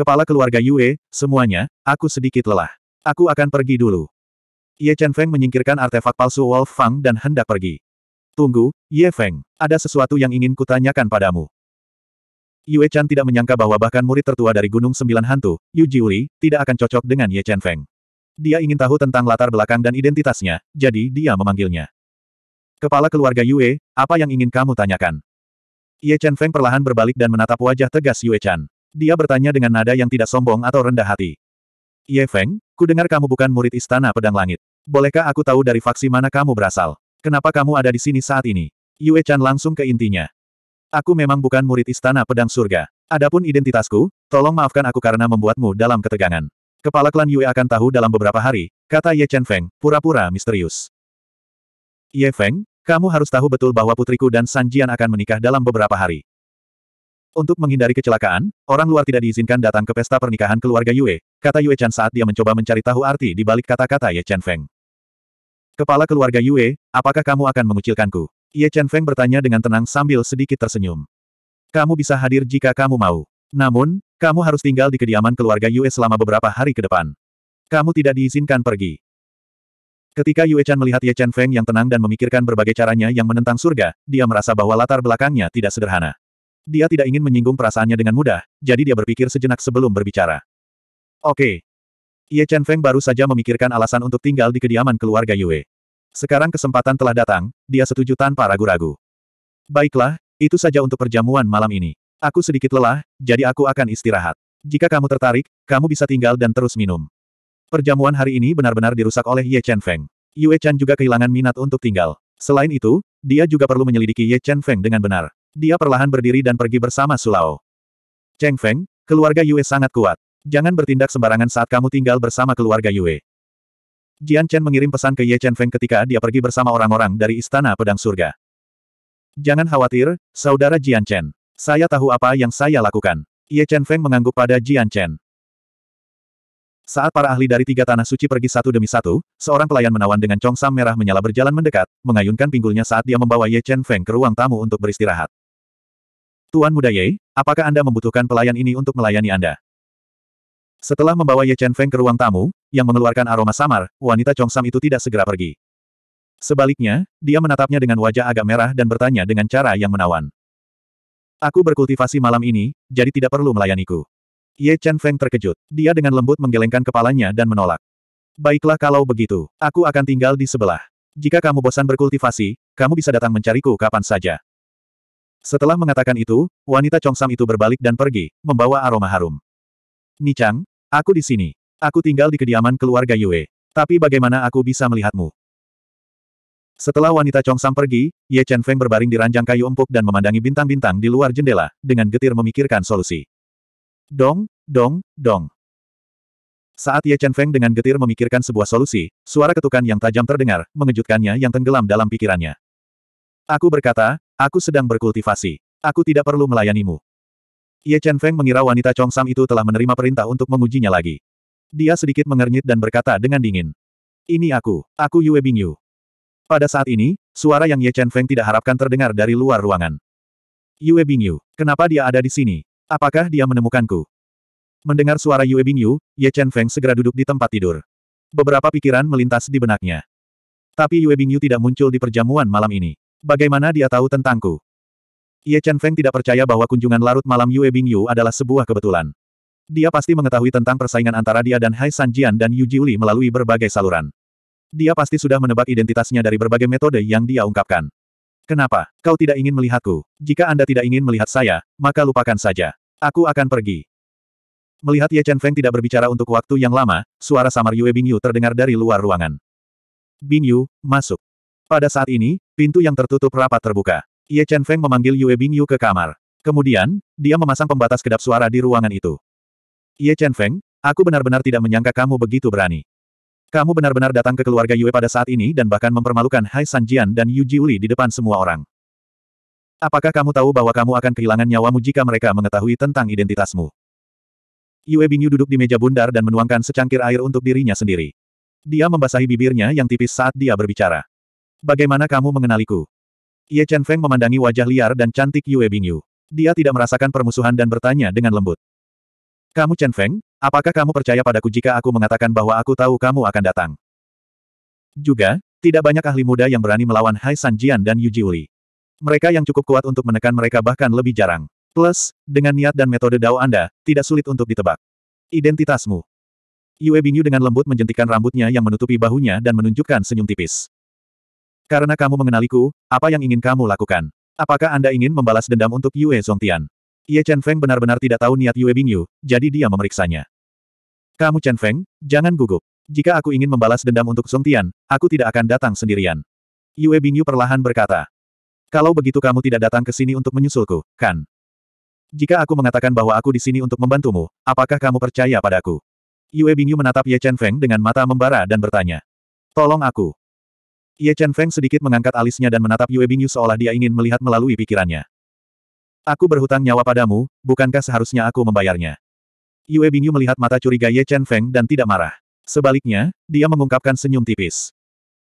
Kepala keluarga Yue, semuanya, aku sedikit lelah. Aku akan pergi dulu. Ye Chen Feng menyingkirkan artefak palsu Wolf Fang dan hendak pergi. Tunggu, Ye Feng, ada sesuatu yang ingin kutanyakan padamu. Yue Chan tidak menyangka bahwa bahkan murid tertua dari Gunung Sembilan Hantu, Yu Jiuli, tidak akan cocok dengan Ye Chen Feng. Dia ingin tahu tentang latar belakang dan identitasnya, jadi dia memanggilnya. Kepala keluarga Yue, apa yang ingin kamu tanyakan? Ye Chen Feng perlahan berbalik dan menatap wajah tegas Yue Chan. Dia bertanya dengan nada yang tidak sombong atau rendah hati. Ye Feng, ku dengar kamu bukan murid istana pedang langit. Bolehkah aku tahu dari faksi mana kamu berasal? Kenapa kamu ada di sini saat ini? Yue Chan langsung ke intinya. Aku memang bukan murid istana pedang surga. Adapun identitasku, tolong maafkan aku karena membuatmu dalam ketegangan. Kepala klan Yue akan tahu dalam beberapa hari, kata Ye Chen Feng, pura-pura misterius. Ye Feng, kamu harus tahu betul bahwa putriku dan San Jian akan menikah dalam beberapa hari. Untuk menghindari kecelakaan, orang luar tidak diizinkan datang ke pesta pernikahan keluarga Yue, kata Yue Chan saat dia mencoba mencari tahu arti di balik kata-kata Ye Chen Feng. Kepala keluarga Yue, apakah kamu akan mengucilkanku? Ye Chen Feng bertanya dengan tenang sambil sedikit tersenyum. Kamu bisa hadir jika kamu mau. Namun, kamu harus tinggal di kediaman keluarga Yue selama beberapa hari ke depan. Kamu tidak diizinkan pergi. Ketika Yue Chan melihat Ye Chen Feng yang tenang dan memikirkan berbagai caranya yang menentang surga, dia merasa bahwa latar belakangnya tidak sederhana. Dia tidak ingin menyinggung perasaannya dengan mudah, jadi dia berpikir sejenak sebelum berbicara. Oke. Ye Chen Feng baru saja memikirkan alasan untuk tinggal di kediaman keluarga Yue. Sekarang kesempatan telah datang, dia setuju tanpa ragu-ragu. Baiklah, itu saja untuk perjamuan malam ini. Aku sedikit lelah, jadi aku akan istirahat. Jika kamu tertarik, kamu bisa tinggal dan terus minum. Perjamuan hari ini benar-benar dirusak oleh Ye Chen Feng. Yue Chan juga kehilangan minat untuk tinggal. Selain itu, dia juga perlu menyelidiki Ye Chen Feng dengan benar. Dia perlahan berdiri dan pergi bersama Sulao. Cheng Feng, keluarga Yue sangat kuat. Jangan bertindak sembarangan saat kamu tinggal bersama keluarga Yue. Jian Chen mengirim pesan ke Ye Chen Feng ketika dia pergi bersama orang-orang dari Istana Pedang Surga. Jangan khawatir, Saudara Jian Chen. Saya tahu apa yang saya lakukan. Ye Chen Feng mengangguk pada Jian Chen. Saat para ahli dari tiga tanah suci pergi satu demi satu, seorang pelayan menawan dengan congsam merah menyala berjalan mendekat, mengayunkan pinggulnya saat dia membawa Ye Chen Feng ke ruang tamu untuk beristirahat. Tuan Muda Ye, apakah Anda membutuhkan pelayan ini untuk melayani Anda? Setelah membawa Ye Chen Feng ke ruang tamu, yang mengeluarkan aroma samar, wanita Sam itu tidak segera pergi. Sebaliknya, dia menatapnya dengan wajah agak merah dan bertanya dengan cara yang menawan. Aku berkultivasi malam ini, jadi tidak perlu melayaniku. Ye Chen Feng terkejut. Dia dengan lembut menggelengkan kepalanya dan menolak. Baiklah kalau begitu, aku akan tinggal di sebelah. Jika kamu bosan berkultivasi, kamu bisa datang mencariku kapan saja. Setelah mengatakan itu, wanita Sam itu berbalik dan pergi, membawa aroma harum. Nichang, aku di sini. Aku tinggal di kediaman keluarga Yue. Tapi bagaimana aku bisa melihatmu? Setelah wanita Sam pergi, Ye Chen Feng berbaring di ranjang kayu empuk dan memandangi bintang-bintang di luar jendela, dengan getir memikirkan solusi. Dong, dong, dong. Saat Ye Chen Feng dengan getir memikirkan sebuah solusi, suara ketukan yang tajam terdengar, mengejutkannya yang tenggelam dalam pikirannya. Aku berkata, Aku sedang berkultivasi. Aku tidak perlu melayanimu. Ye Chen Feng mengira wanita Chong Sam itu telah menerima perintah untuk mengujinya lagi. Dia sedikit mengernyit dan berkata dengan dingin. Ini aku, aku Yue Bingyu. Pada saat ini, suara yang Ye Chen Feng tidak harapkan terdengar dari luar ruangan. Yue Bingyu, kenapa dia ada di sini? Apakah dia menemukanku? Mendengar suara Yue Bingyu, Ye Chen Feng segera duduk di tempat tidur. Beberapa pikiran melintas di benaknya. Tapi Yue Bingyu tidak muncul di perjamuan malam ini. Bagaimana dia tahu tentangku? Ye Chen Feng tidak percaya bahwa kunjungan larut malam Yue Bingyu adalah sebuah kebetulan. Dia pasti mengetahui tentang persaingan antara dia dan Hai Sanjian dan Yu Jiuli melalui berbagai saluran. Dia pasti sudah menebak identitasnya dari berbagai metode yang dia ungkapkan. Kenapa? Kau tidak ingin melihatku. Jika Anda tidak ingin melihat saya, maka lupakan saja. Aku akan pergi. Melihat Ye Chen Feng tidak berbicara untuk waktu yang lama, suara samar Yue Bingyu terdengar dari luar ruangan. Bingyu, masuk. Pada saat ini, pintu yang tertutup rapat terbuka. Ye Chen Feng memanggil Yue Bing Yu ke kamar. Kemudian, dia memasang pembatas kedap suara di ruangan itu. Ye Chen Feng, aku benar-benar tidak menyangka kamu begitu berani. Kamu benar-benar datang ke keluarga Yue pada saat ini dan bahkan mempermalukan Hai Sanjian dan Yu Jiuli di depan semua orang. Apakah kamu tahu bahwa kamu akan kehilangan nyawamu jika mereka mengetahui tentang identitasmu? Yue Bingyu duduk di meja bundar dan menuangkan secangkir air untuk dirinya sendiri. Dia membasahi bibirnya yang tipis saat dia berbicara. Bagaimana kamu mengenaliku? Ye Chen Feng memandangi wajah liar dan cantik Yue Bingyu. Dia tidak merasakan permusuhan dan bertanya dengan lembut. Kamu Chen Feng, apakah kamu percaya padaku jika aku mengatakan bahwa aku tahu kamu akan datang? Juga, tidak banyak ahli muda yang berani melawan Hai Sanjian dan Yu Jiuli. Mereka yang cukup kuat untuk menekan mereka bahkan lebih jarang. Plus, dengan niat dan metode dao Anda, tidak sulit untuk ditebak. Identitasmu. Yue Bingyu dengan lembut menjentikan rambutnya yang menutupi bahunya dan menunjukkan senyum tipis. Karena kamu mengenaliku, apa yang ingin kamu lakukan? Apakah Anda ingin membalas dendam untuk Yue Zongtian? Ye Chen Feng benar-benar tidak tahu niat Yue Bingyu, jadi dia memeriksanya. Kamu Chen Feng, jangan gugup. Jika aku ingin membalas dendam untuk Zongtian, aku tidak akan datang sendirian. Yue Bingyu perlahan berkata. Kalau begitu kamu tidak datang ke sini untuk menyusulku, kan? Jika aku mengatakan bahwa aku di sini untuk membantumu, apakah kamu percaya padaku? Yue Bingyu menatap Ye Chen Feng dengan mata membara dan bertanya. Tolong aku. Ye Chen Feng sedikit mengangkat alisnya dan menatap Yue Bingyu seolah dia ingin melihat melalui pikirannya. Aku berhutang nyawa padamu, bukankah seharusnya aku membayarnya? Yue Bingyu melihat mata curiga Ye Chen Feng dan tidak marah. Sebaliknya, dia mengungkapkan senyum tipis.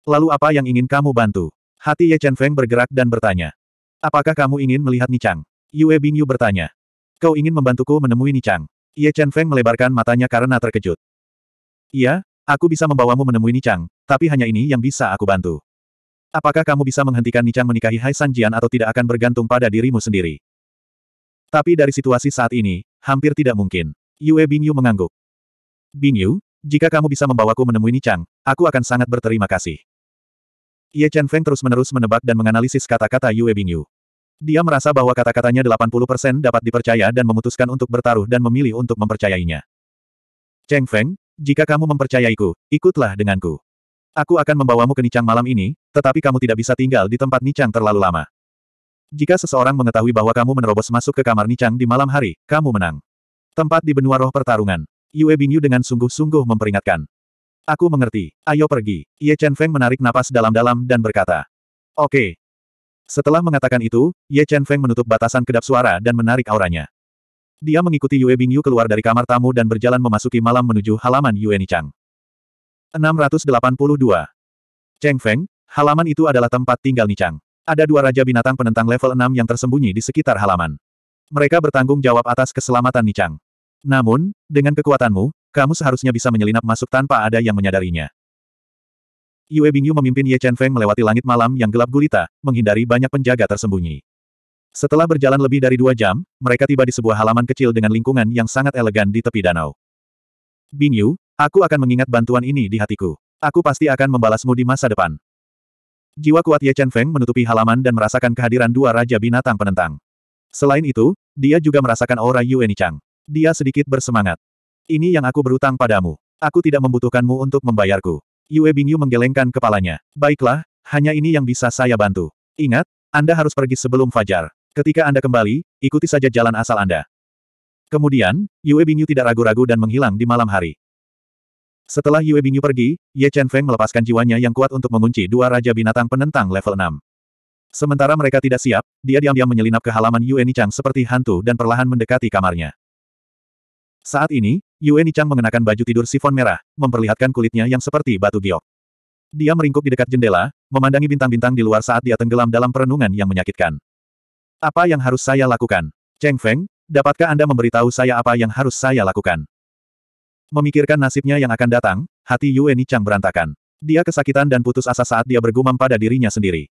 Lalu apa yang ingin kamu bantu? Hati Ye Chen Feng bergerak dan bertanya. Apakah kamu ingin melihat Nichang? Yue Bingyu bertanya. Kau ingin membantuku menemui Nichang? Ye Chen Feng melebarkan matanya karena terkejut. Iya, Aku bisa membawamu menemui Nichang, tapi hanya ini yang bisa aku bantu. Apakah kamu bisa menghentikan Nichang menikahi Hai Sanjian atau tidak akan bergantung pada dirimu sendiri? Tapi dari situasi saat ini, hampir tidak mungkin. Yue Bingyu mengangguk. Bingyu, jika kamu bisa membawaku menemui Nichang, aku akan sangat berterima kasih. Ye Chen Feng terus-menerus menebak dan menganalisis kata-kata Yue Bingyu. Dia merasa bahwa kata-katanya 80% dapat dipercaya dan memutuskan untuk bertaruh dan memilih untuk mempercayainya. Cheng Feng, jika kamu mempercayaiku, ikutlah denganku. Aku akan membawamu ke Nicang malam ini, tetapi kamu tidak bisa tinggal di tempat Nicang terlalu lama. Jika seseorang mengetahui bahwa kamu menerobos masuk ke kamar Nicang di malam hari, kamu menang. Tempat di benua roh pertarungan. Yue Bingyu dengan sungguh-sungguh memperingatkan. Aku mengerti, ayo pergi. Ye Chen Feng menarik napas dalam-dalam dan berkata. Oke. Setelah mengatakan itu, Ye Chen Feng menutup batasan kedap suara dan menarik auranya. Dia mengikuti Yue Bingyu keluar dari kamar tamu dan berjalan memasuki malam menuju halaman Yue Nichang. 682. Cheng Feng, halaman itu adalah tempat tinggal Nichang. Ada dua raja binatang penentang level 6 yang tersembunyi di sekitar halaman. Mereka bertanggung jawab atas keselamatan Nichang. Namun, dengan kekuatanmu, kamu seharusnya bisa menyelinap masuk tanpa ada yang menyadarinya. Yue Bingyu memimpin Ye Chen Feng melewati langit malam yang gelap gulita, menghindari banyak penjaga tersembunyi. Setelah berjalan lebih dari dua jam, mereka tiba di sebuah halaman kecil dengan lingkungan yang sangat elegan di tepi danau. Yu, aku akan mengingat bantuan ini di hatiku. Aku pasti akan membalasmu di masa depan. Jiwa kuat Ye Chen Feng menutupi halaman dan merasakan kehadiran dua raja binatang penentang. Selain itu, dia juga merasakan aura Yueni Chang. Dia sedikit bersemangat. Ini yang aku berutang padamu. Aku tidak membutuhkanmu untuk membayarku. Yue Yu menggelengkan kepalanya. Baiklah, hanya ini yang bisa saya bantu. Ingat, Anda harus pergi sebelum fajar. Ketika Anda kembali, ikuti saja jalan asal Anda. Kemudian, Yue Bingyu tidak ragu-ragu dan menghilang di malam hari. Setelah Yue Bingyu pergi, Ye Chen Feng melepaskan jiwanya yang kuat untuk mengunci dua raja binatang penentang level 6. Sementara mereka tidak siap, dia diam-diam menyelinap ke halaman Yue Nichang seperti hantu dan perlahan mendekati kamarnya. Saat ini, Yue Nichang mengenakan baju tidur sifon merah, memperlihatkan kulitnya yang seperti batu giok. Dia meringkuk di dekat jendela, memandangi bintang-bintang di luar saat dia tenggelam dalam perenungan yang menyakitkan. Apa yang harus saya lakukan? Cheng Feng, dapatkah Anda memberitahu saya apa yang harus saya lakukan? Memikirkan nasibnya yang akan datang, hati Yue Nichang berantakan. Dia kesakitan dan putus asa saat dia bergumam pada dirinya sendiri.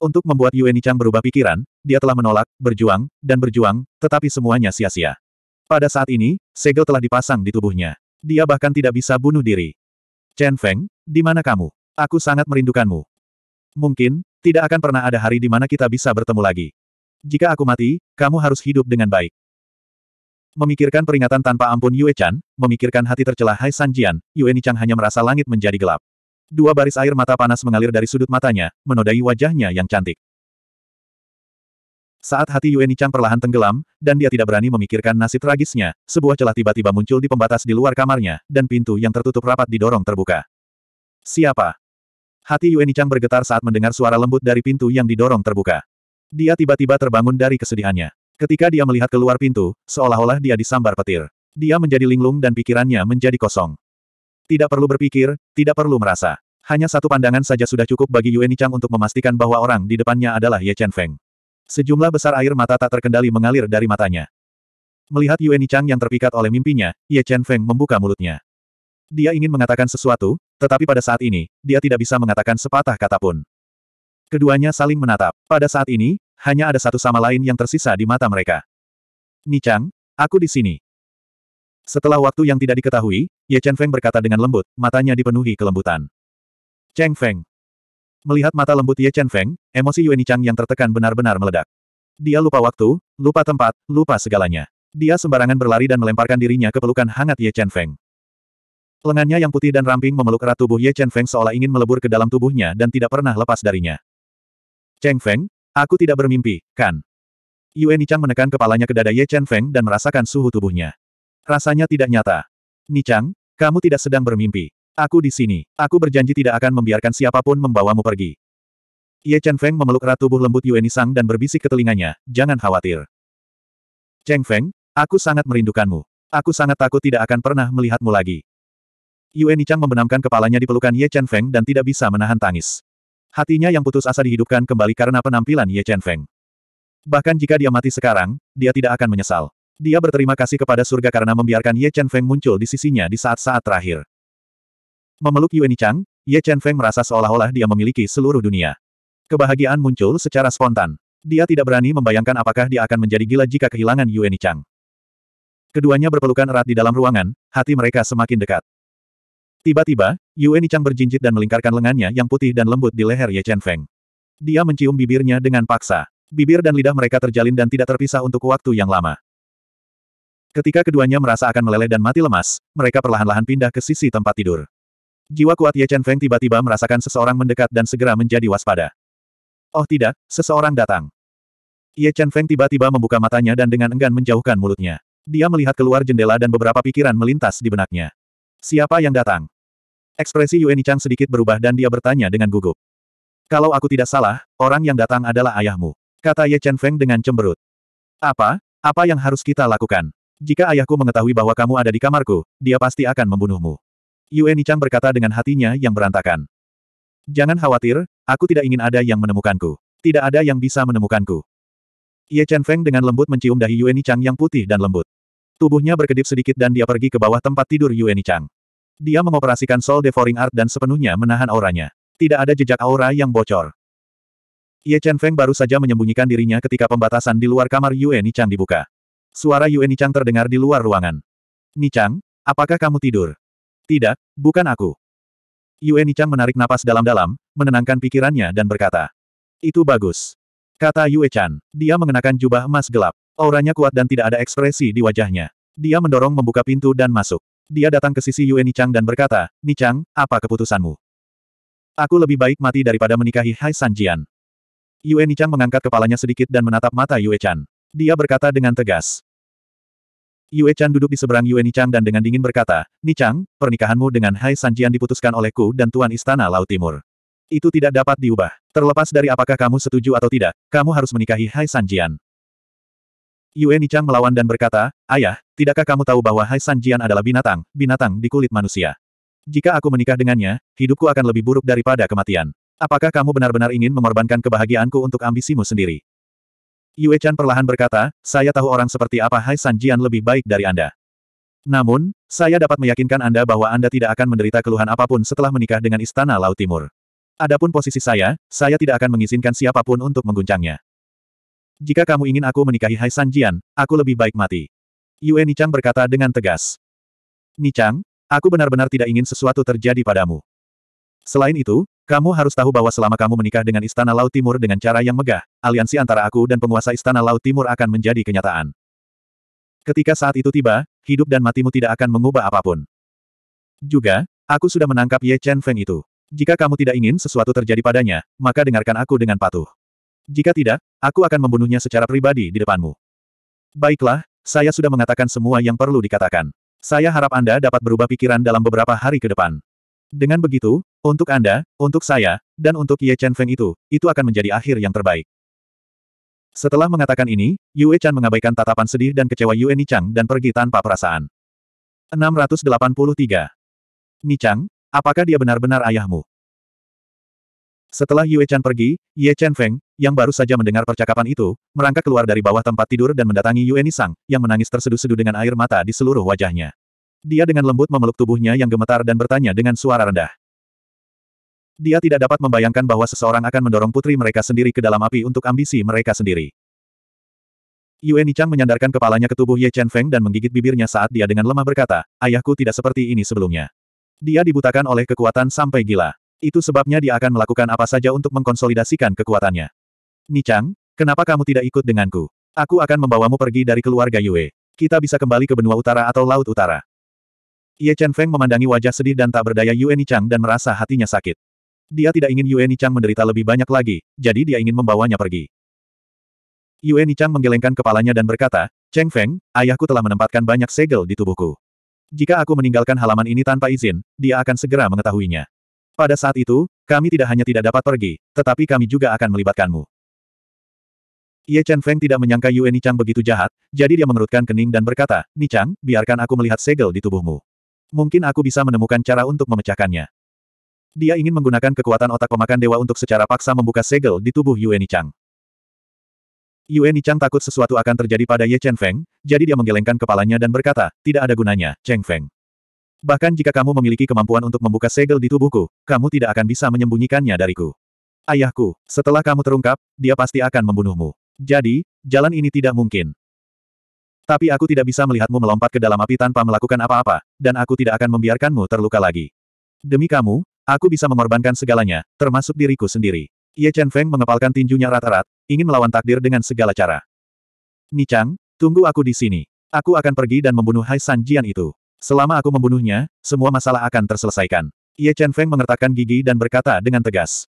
Untuk membuat Yue Nichang berubah pikiran, dia telah menolak, berjuang, dan berjuang, tetapi semuanya sia-sia. Pada saat ini, segel telah dipasang di tubuhnya. Dia bahkan tidak bisa bunuh diri. Chen Feng, di mana kamu? Aku sangat merindukanmu. Mungkin, tidak akan pernah ada hari di mana kita bisa bertemu lagi. Jika aku mati, kamu harus hidup dengan baik. Memikirkan peringatan tanpa ampun Yue Chan, memikirkan hati tercelah Hai San Jian, Yue Nichang hanya merasa langit menjadi gelap. Dua baris air mata panas mengalir dari sudut matanya, menodai wajahnya yang cantik. Saat hati Yue Nichang perlahan tenggelam, dan dia tidak berani memikirkan nasib tragisnya, sebuah celah tiba-tiba muncul di pembatas di luar kamarnya, dan pintu yang tertutup rapat didorong terbuka. Siapa? Hati Yuan bergetar saat mendengar suara lembut dari pintu yang didorong terbuka. Dia tiba-tiba terbangun dari kesedihannya. Ketika dia melihat keluar pintu, seolah-olah dia disambar petir. Dia menjadi linglung dan pikirannya menjadi kosong. Tidak perlu berpikir, tidak perlu merasa. Hanya satu pandangan saja sudah cukup bagi Yuan untuk memastikan bahwa orang di depannya adalah Ye Chen Feng. Sejumlah besar air mata tak terkendali mengalir dari matanya. Melihat Yuan yang terpikat oleh mimpinya, Ye Chen Feng membuka mulutnya. Dia ingin mengatakan sesuatu, tetapi pada saat ini, dia tidak bisa mengatakan sepatah kata pun. Keduanya saling menatap. Pada saat ini, hanya ada satu sama lain yang tersisa di mata mereka. Nichang, aku di sini. Setelah waktu yang tidak diketahui, Ye Chen Feng berkata dengan lembut, matanya dipenuhi kelembutan. Cheng Feng. Melihat mata lembut Ye Chen Feng, emosi Yue Chang yang tertekan benar-benar meledak. Dia lupa waktu, lupa tempat, lupa segalanya. Dia sembarangan berlari dan melemparkan dirinya ke pelukan hangat Ye Chen Feng. Lengannya yang putih dan ramping memeluk erat tubuh Ye Chen Feng seolah ingin melebur ke dalam tubuhnya dan tidak pernah lepas darinya. Cheng Feng, aku tidak bermimpi, kan? Yue Nichang menekan kepalanya ke dada Ye Chen Feng dan merasakan suhu tubuhnya. Rasanya tidak nyata. Nichang, kamu tidak sedang bermimpi. Aku di sini. Aku berjanji tidak akan membiarkan siapapun membawamu pergi. Ye Chen Feng memeluk erat tubuh lembut Yue Nichang dan berbisik ke telinganya, jangan khawatir. Cheng Feng, aku sangat merindukanmu. Aku sangat takut tidak akan pernah melihatmu lagi. Yue Nichang membenamkan kepalanya di pelukan Ye Chen Feng dan tidak bisa menahan tangis. Hatinya yang putus asa dihidupkan kembali karena penampilan Ye Chen Feng. Bahkan jika dia mati sekarang, dia tidak akan menyesal. Dia berterima kasih kepada surga karena membiarkan Ye Chen Feng muncul di sisinya di saat-saat terakhir. Memeluk Yue Nichang, Ye Chen Feng merasa seolah-olah dia memiliki seluruh dunia. Kebahagiaan muncul secara spontan. Dia tidak berani membayangkan apakah dia akan menjadi gila jika kehilangan Yue Nichang. Keduanya berpelukan erat di dalam ruangan, hati mereka semakin dekat. Tiba-tiba, Yue Nichang berjinjit dan melingkarkan lengannya yang putih dan lembut di leher Ye Chen Feng. Dia mencium bibirnya dengan paksa. Bibir dan lidah mereka terjalin dan tidak terpisah untuk waktu yang lama. Ketika keduanya merasa akan meleleh dan mati lemas, mereka perlahan-lahan pindah ke sisi tempat tidur. Jiwa kuat Ye Chen Feng tiba-tiba merasakan seseorang mendekat dan segera menjadi waspada. Oh tidak, seseorang datang. Ye Chen Feng tiba-tiba membuka matanya dan dengan enggan menjauhkan mulutnya. Dia melihat keluar jendela dan beberapa pikiran melintas di benaknya. Siapa yang datang? Ekspresi Yueni Chang sedikit berubah dan dia bertanya dengan gugup. Kalau aku tidak salah, orang yang datang adalah ayahmu. Kata Ye Chen Feng dengan cemberut. Apa? Apa yang harus kita lakukan? Jika ayahku mengetahui bahwa kamu ada di kamarku, dia pasti akan membunuhmu. Yueni Chang berkata dengan hatinya yang berantakan. Jangan khawatir, aku tidak ingin ada yang menemukanku. Tidak ada yang bisa menemukanku. Ye Chen Feng dengan lembut mencium dahi Yueni Chang yang putih dan lembut. Tubuhnya berkedip sedikit dan dia pergi ke bawah tempat tidur Yueni Chang. Dia mengoperasikan Soul Devouring Art dan sepenuhnya menahan auranya. Tidak ada jejak aura yang bocor. Ye Chen Feng baru saja menyembunyikan dirinya ketika pembatasan di luar kamar Yue Chang dibuka. Suara Yue Chang terdengar di luar ruangan. Nichang, apakah kamu tidur? Tidak, bukan aku. Yue Chang menarik napas dalam-dalam, menenangkan pikirannya dan berkata. Itu bagus. Kata Yue Chan. Dia mengenakan jubah emas gelap. Auranya kuat dan tidak ada ekspresi di wajahnya. Dia mendorong membuka pintu dan masuk. Dia datang ke sisi Yue Nichang dan berkata, Nichang, apa keputusanmu? Aku lebih baik mati daripada menikahi Hai Sanjian. Yue Nichang mengangkat kepalanya sedikit dan menatap mata Yue Chan. Dia berkata dengan tegas. Yue Chan duduk di seberang Yue Nichang dan dengan dingin berkata, Nichang, pernikahanmu dengan Hai Sanjian diputuskan olehku dan Tuan Istana Laut Timur. Itu tidak dapat diubah. Terlepas dari apakah kamu setuju atau tidak, kamu harus menikahi Hai Sanjian. Yue Nichang melawan dan berkata, Ayah, tidakkah kamu tahu bahwa Hai San Jian adalah binatang, binatang di kulit manusia? Jika aku menikah dengannya, hidupku akan lebih buruk daripada kematian. Apakah kamu benar-benar ingin mengorbankan kebahagiaanku untuk ambisimu sendiri? Yue Chan perlahan berkata, saya tahu orang seperti apa Hai San Jian lebih baik dari Anda. Namun, saya dapat meyakinkan Anda bahwa Anda tidak akan menderita keluhan apapun setelah menikah dengan Istana Laut Timur. Adapun posisi saya, saya tidak akan mengizinkan siapapun untuk mengguncangnya. Jika kamu ingin aku menikahi Hai San Jian, aku lebih baik mati. Yue Nichang berkata dengan tegas. Nichang, aku benar-benar tidak ingin sesuatu terjadi padamu. Selain itu, kamu harus tahu bahwa selama kamu menikah dengan Istana Laut Timur dengan cara yang megah, aliansi antara aku dan penguasa Istana Laut Timur akan menjadi kenyataan. Ketika saat itu tiba, hidup dan matimu tidak akan mengubah apapun. Juga, aku sudah menangkap Ye Chen Feng itu. Jika kamu tidak ingin sesuatu terjadi padanya, maka dengarkan aku dengan patuh. Jika tidak, aku akan membunuhnya secara pribadi di depanmu. Baiklah, saya sudah mengatakan semua yang perlu dikatakan. Saya harap Anda dapat berubah pikiran dalam beberapa hari ke depan. Dengan begitu, untuk Anda, untuk saya, dan untuk Ye Chen Feng itu, itu akan menjadi akhir yang terbaik. Setelah mengatakan ini, Yue Chan mengabaikan tatapan sedih dan kecewa Yue Ni Chang dan pergi tanpa perasaan. 683. Ni Chang, apakah dia benar-benar ayahmu? Setelah Yue Chan pergi, Ye Chen Feng, yang baru saja mendengar percakapan itu, merangkak keluar dari bawah tempat tidur dan mendatangi Yueni Sang, yang menangis terseduh-seduh dengan air mata di seluruh wajahnya. Dia dengan lembut memeluk tubuhnya yang gemetar dan bertanya dengan suara rendah. Dia tidak dapat membayangkan bahwa seseorang akan mendorong putri mereka sendiri ke dalam api untuk ambisi mereka sendiri. Yueni Chang menyandarkan kepalanya ke tubuh Ye Chen Feng dan menggigit bibirnya saat dia dengan lemah berkata, ayahku tidak seperti ini sebelumnya. Dia dibutakan oleh kekuatan sampai gila. Itu sebabnya dia akan melakukan apa saja untuk mengkonsolidasikan kekuatannya. Nichang, kenapa kamu tidak ikut denganku? Aku akan membawamu pergi dari keluarga Yue. Kita bisa kembali ke benua utara atau laut utara. Ye Chen Feng memandangi wajah sedih dan tak berdaya Yue Nichang dan merasa hatinya sakit. Dia tidak ingin Yue Nichang menderita lebih banyak lagi, jadi dia ingin membawanya pergi. Yue Nichang menggelengkan kepalanya dan berkata, Cheng Feng, ayahku telah menempatkan banyak segel di tubuhku. Jika aku meninggalkan halaman ini tanpa izin, dia akan segera mengetahuinya. Pada saat itu, kami tidak hanya tidak dapat pergi, tetapi kami juga akan melibatkanmu. Ye Chen Feng tidak menyangka Yue Nichang begitu jahat, jadi dia mengerutkan kening dan berkata, Nichang, biarkan aku melihat segel di tubuhmu. Mungkin aku bisa menemukan cara untuk memecahkannya. Dia ingin menggunakan kekuatan otak pemakan dewa untuk secara paksa membuka segel di tubuh Yue Nichang. Yue Nichang takut sesuatu akan terjadi pada Ye Chen Feng, jadi dia menggelengkan kepalanya dan berkata, tidak ada gunanya, Cheng Feng. Bahkan jika kamu memiliki kemampuan untuk membuka segel di tubuhku, kamu tidak akan bisa menyembunyikannya dariku. Ayahku, setelah kamu terungkap, dia pasti akan membunuhmu. Jadi, jalan ini tidak mungkin. Tapi aku tidak bisa melihatmu melompat ke dalam api tanpa melakukan apa-apa, dan aku tidak akan membiarkanmu terluka lagi. Demi kamu, aku bisa mengorbankan segalanya, termasuk diriku sendiri. Ye Chen Feng mengepalkan tinjunya rata-rat, ingin melawan takdir dengan segala cara. Ni Chang, tunggu aku di sini. Aku akan pergi dan membunuh Hai San Jian itu. Selama aku membunuhnya, semua masalah akan terselesaikan. Ye Chen Feng mengertakkan gigi dan berkata dengan tegas.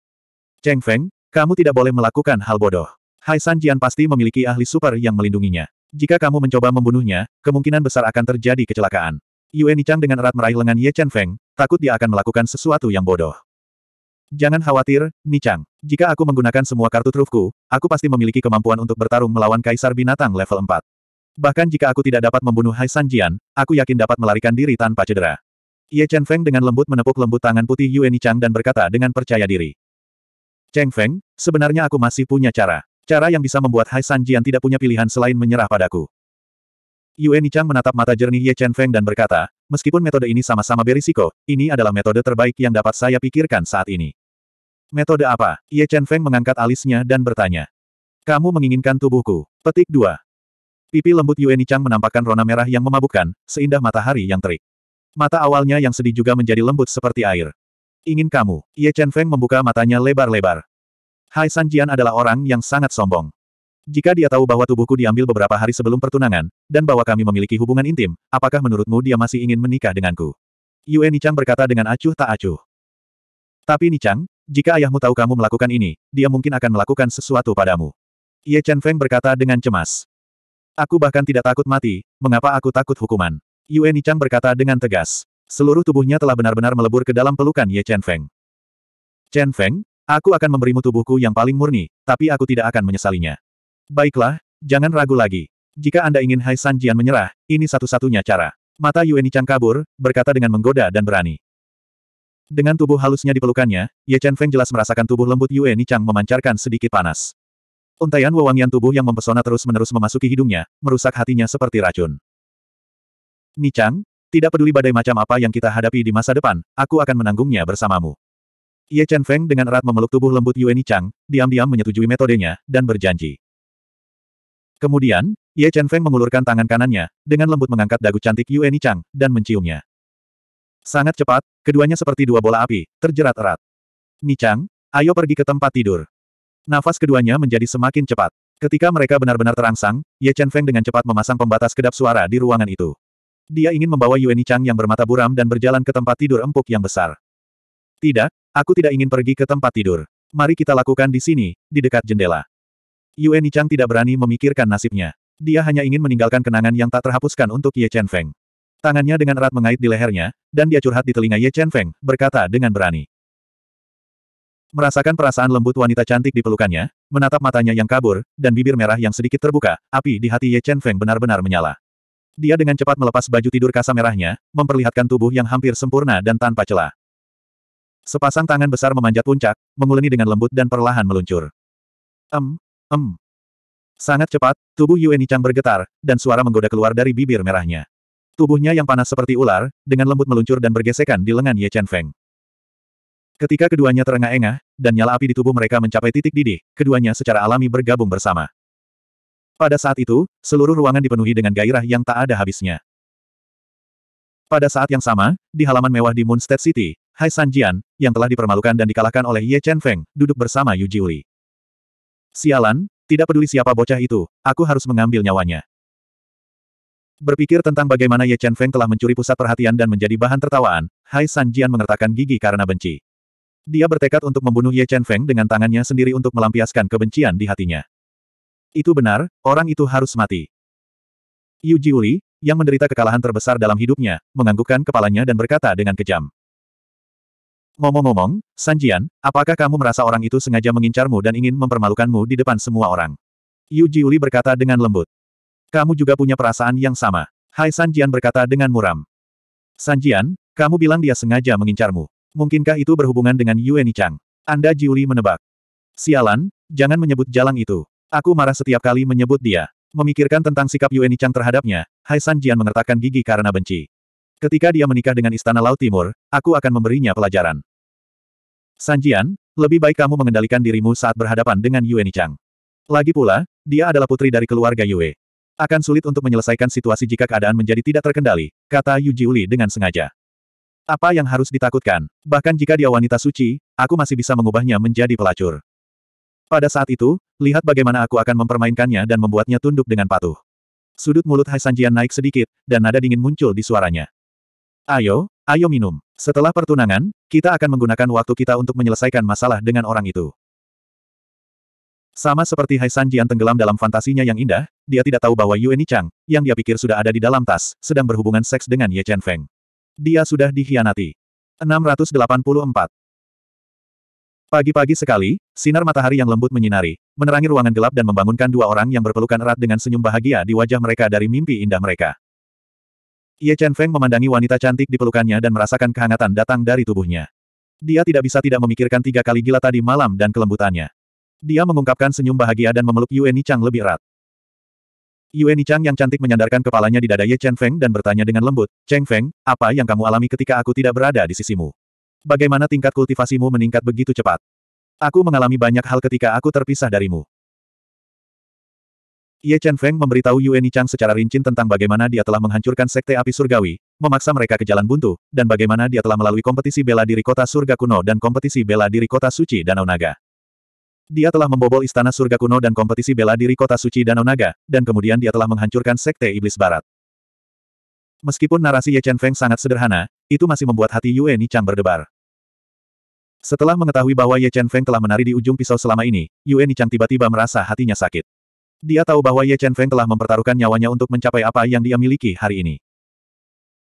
Cheng Feng, kamu tidak boleh melakukan hal bodoh. Hai San Jian pasti memiliki ahli super yang melindunginya. Jika kamu mencoba membunuhnya, kemungkinan besar akan terjadi kecelakaan. Yue Nichang dengan erat meraih lengan Ye Chen Feng, takut dia akan melakukan sesuatu yang bodoh. Jangan khawatir, Nichang. Jika aku menggunakan semua kartu trufku, aku pasti memiliki kemampuan untuk bertarung melawan Kaisar Binatang level 4. Bahkan jika aku tidak dapat membunuh Hai San Jian, aku yakin dapat melarikan diri tanpa cedera. Ye Chen Feng dengan lembut menepuk lembut tangan putih Yue Nichang dan berkata dengan percaya diri. Cheng Feng, sebenarnya aku masih punya cara. Cara yang bisa membuat Hai San Jian tidak punya pilihan selain menyerah padaku. Yue Nichang menatap mata jernih Ye Chen Feng dan berkata, meskipun metode ini sama-sama berisiko, ini adalah metode terbaik yang dapat saya pikirkan saat ini. Metode apa? Ye Chen Feng mengangkat alisnya dan bertanya. Kamu menginginkan tubuhku. Petik 2. Pipi lembut Yue Nichang menampakkan rona merah yang memabukkan, seindah matahari yang terik. Mata awalnya yang sedih juga menjadi lembut seperti air. Ingin kamu. Ye Chen Feng membuka matanya lebar-lebar. Hai Sanjian adalah orang yang sangat sombong. Jika dia tahu bahwa tubuhku diambil beberapa hari sebelum pertunangan, dan bahwa kami memiliki hubungan intim, apakah menurutmu dia masih ingin menikah denganku? Yue Nichang berkata dengan acuh tak acuh. Tapi Nichang, jika ayahmu tahu kamu melakukan ini, dia mungkin akan melakukan sesuatu padamu. Ye Chen Feng berkata dengan cemas. Aku bahkan tidak takut mati, mengapa aku takut hukuman? Yue Nichang berkata dengan tegas. Seluruh tubuhnya telah benar-benar melebur ke dalam pelukan Ye Chen Feng. Chen Feng, Aku akan memberimu tubuhku yang paling murni, tapi aku tidak akan menyesalinya. Baiklah, jangan ragu lagi. Jika Anda ingin Hai San Jian menyerah, ini satu-satunya cara. Mata Yueni Chang kabur, berkata dengan menggoda dan berani. Dengan tubuh halusnya di pelukannya, Ye Chen Feng jelas merasakan tubuh lembut Yueni Chang memancarkan sedikit panas. Untaian wewangian tubuh yang mempesona terus-menerus memasuki hidungnya, merusak hatinya seperti racun. Nichang, tidak peduli badai macam apa yang kita hadapi di masa depan, aku akan menanggungnya bersamamu. Ye Chen Feng dengan erat memeluk tubuh lembut Yue Chang, diam-diam menyetujui metodenya, dan berjanji. Kemudian, Ye Chen Feng mengulurkan tangan kanannya, dengan lembut mengangkat dagu cantik Yue Chang, dan menciumnya. Sangat cepat, keduanya seperti dua bola api, terjerat erat. Ni Chang, ayo pergi ke tempat tidur. Nafas keduanya menjadi semakin cepat. Ketika mereka benar-benar terangsang, Ye Chen Feng dengan cepat memasang pembatas kedap suara di ruangan itu. Dia ingin membawa Yue Chang yang bermata buram dan berjalan ke tempat tidur empuk yang besar. Tidak, Aku tidak ingin pergi ke tempat tidur. Mari kita lakukan di sini, di dekat jendela. Yue Nichang tidak berani memikirkan nasibnya. Dia hanya ingin meninggalkan kenangan yang tak terhapuskan untuk Ye Chen Feng. Tangannya dengan erat mengait di lehernya, dan dia curhat di telinga Ye Chen Feng, berkata dengan berani. Merasakan perasaan lembut wanita cantik di pelukannya, menatap matanya yang kabur, dan bibir merah yang sedikit terbuka, api di hati Ye Chen Feng benar-benar menyala. Dia dengan cepat melepas baju tidur kasa merahnya, memperlihatkan tubuh yang hampir sempurna dan tanpa celah. Sepasang tangan besar memanjat puncak, menguleni dengan lembut dan perlahan meluncur. Em, em. Sangat cepat, tubuh Yue Chang bergetar, dan suara menggoda keluar dari bibir merahnya. Tubuhnya yang panas seperti ular, dengan lembut meluncur dan bergesekan di lengan Ye Chen Feng. Ketika keduanya terengah-engah, dan nyala api di tubuh mereka mencapai titik didih, keduanya secara alami bergabung bersama. Pada saat itu, seluruh ruangan dipenuhi dengan gairah yang tak ada habisnya. Pada saat yang sama, di halaman mewah di Moonstead City, Hai San Jian, yang telah dipermalukan dan dikalahkan oleh Ye Chen Feng, duduk bersama Yu Jiuli. Sialan, tidak peduli siapa bocah itu, aku harus mengambil nyawanya. Berpikir tentang bagaimana Ye Chen Feng telah mencuri pusat perhatian dan menjadi bahan tertawaan, Hai San Jian mengertakkan gigi karena benci. Dia bertekad untuk membunuh Ye Chen Feng dengan tangannya sendiri untuk melampiaskan kebencian di hatinya. Itu benar, orang itu harus mati. Yu Jiuli, yang menderita kekalahan terbesar dalam hidupnya, menganggukkan kepalanya dan berkata dengan kejam. Ngomong-ngomong, Sanjian, apakah kamu merasa orang itu sengaja mengincarmu dan ingin mempermalukanmu di depan semua orang? Yu Jiuli berkata dengan lembut. Kamu juga punya perasaan yang sama. Hai Sanjian berkata dengan muram. Sanjian, kamu bilang dia sengaja mengincarmu. Mungkinkah itu berhubungan dengan Yueni Chang? Anda Jiuli menebak. Sialan, jangan menyebut jalan itu. Aku marah setiap kali menyebut dia. Memikirkan tentang sikap Yueni Chang terhadapnya, Hai Sanjian mengertakkan gigi karena benci. Ketika dia menikah dengan Istana Laut Timur, aku akan memberinya pelajaran. Sanjian, lebih baik kamu mengendalikan dirimu saat berhadapan dengan Yue Nichang. Lagi pula, dia adalah putri dari keluarga Yue. Akan sulit untuk menyelesaikan situasi jika keadaan menjadi tidak terkendali, kata Yu Jiuli dengan sengaja. Apa yang harus ditakutkan? Bahkan jika dia wanita suci, aku masih bisa mengubahnya menjadi pelacur. Pada saat itu, lihat bagaimana aku akan mempermainkannya dan membuatnya tunduk dengan patuh. Sudut mulut Hai Sanjian naik sedikit, dan nada dingin muncul di suaranya. Ayo, ayo minum. Setelah pertunangan, kita akan menggunakan waktu kita untuk menyelesaikan masalah dengan orang itu. Sama seperti Hai San Jian tenggelam dalam fantasinya yang indah, dia tidak tahu bahwa Ni Chang, yang dia pikir sudah ada di dalam tas, sedang berhubungan seks dengan Ye Chen Feng. Dia sudah dikhianati. 684. Pagi-pagi sekali, sinar matahari yang lembut menyinari, menerangi ruangan gelap dan membangunkan dua orang yang berpelukan erat dengan senyum bahagia di wajah mereka dari mimpi indah mereka. Ye Chen Feng memandangi wanita cantik di pelukannya dan merasakan kehangatan datang dari tubuhnya. Dia tidak bisa tidak memikirkan tiga kali gila tadi malam dan kelembutannya. Dia mengungkapkan senyum bahagia dan memeluk Yue Chang lebih erat. Yue Chang yang cantik menyandarkan kepalanya di dada Ye Chen Feng dan bertanya dengan lembut, Cheng Feng, apa yang kamu alami ketika aku tidak berada di sisimu? Bagaimana tingkat kultivasimu meningkat begitu cepat? Aku mengalami banyak hal ketika aku terpisah darimu. Ye Chen Feng memberitahu Yue Nichang secara rinci tentang bagaimana dia telah menghancurkan Sekte Api Surgawi, memaksa mereka ke jalan buntu, dan bagaimana dia telah melalui kompetisi bela diri kota surga kuno dan kompetisi bela diri kota suci Danau Naga. Dia telah membobol istana surga kuno dan kompetisi bela diri kota suci Danau Naga, dan kemudian dia telah menghancurkan Sekte Iblis Barat. Meskipun narasi Ye Chen Feng sangat sederhana, itu masih membuat hati Yue Nichang berdebar. Setelah mengetahui bahwa Ye Chen Feng telah menari di ujung pisau selama ini, Yue Chang tiba-tiba merasa hatinya sakit. Dia tahu bahwa Ye Chen Feng telah mempertaruhkan nyawanya untuk mencapai apa yang dia miliki hari ini.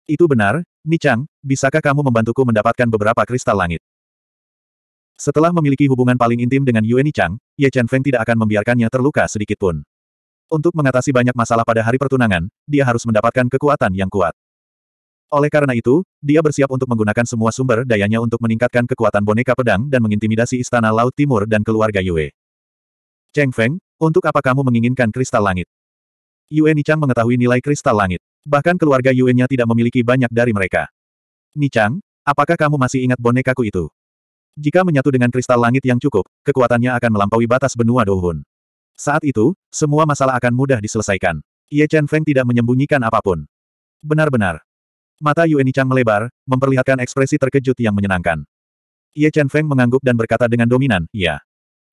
Itu benar, Nichang, bisakah kamu membantuku mendapatkan beberapa kristal langit? Setelah memiliki hubungan paling intim dengan Yue Nichang, Ye Chen Feng tidak akan membiarkannya terluka sedikit pun. Untuk mengatasi banyak masalah pada hari pertunangan, dia harus mendapatkan kekuatan yang kuat. Oleh karena itu, dia bersiap untuk menggunakan semua sumber dayanya untuk meningkatkan kekuatan boneka pedang dan mengintimidasi istana Laut Timur dan keluarga Yue. Cheng Feng, untuk apa kamu menginginkan kristal langit? Yue Nichang mengetahui nilai kristal langit. Bahkan keluarga Yue-nya tidak memiliki banyak dari mereka. Nichang, apakah kamu masih ingat bonekaku itu? Jika menyatu dengan kristal langit yang cukup, kekuatannya akan melampaui batas benua Dohun. Saat itu, semua masalah akan mudah diselesaikan. Ye Chen Feng tidak menyembunyikan apapun. Benar-benar. Mata Yuan Chang melebar, memperlihatkan ekspresi terkejut yang menyenangkan. Ye Chen Feng mengangguk dan berkata dengan dominan, ya.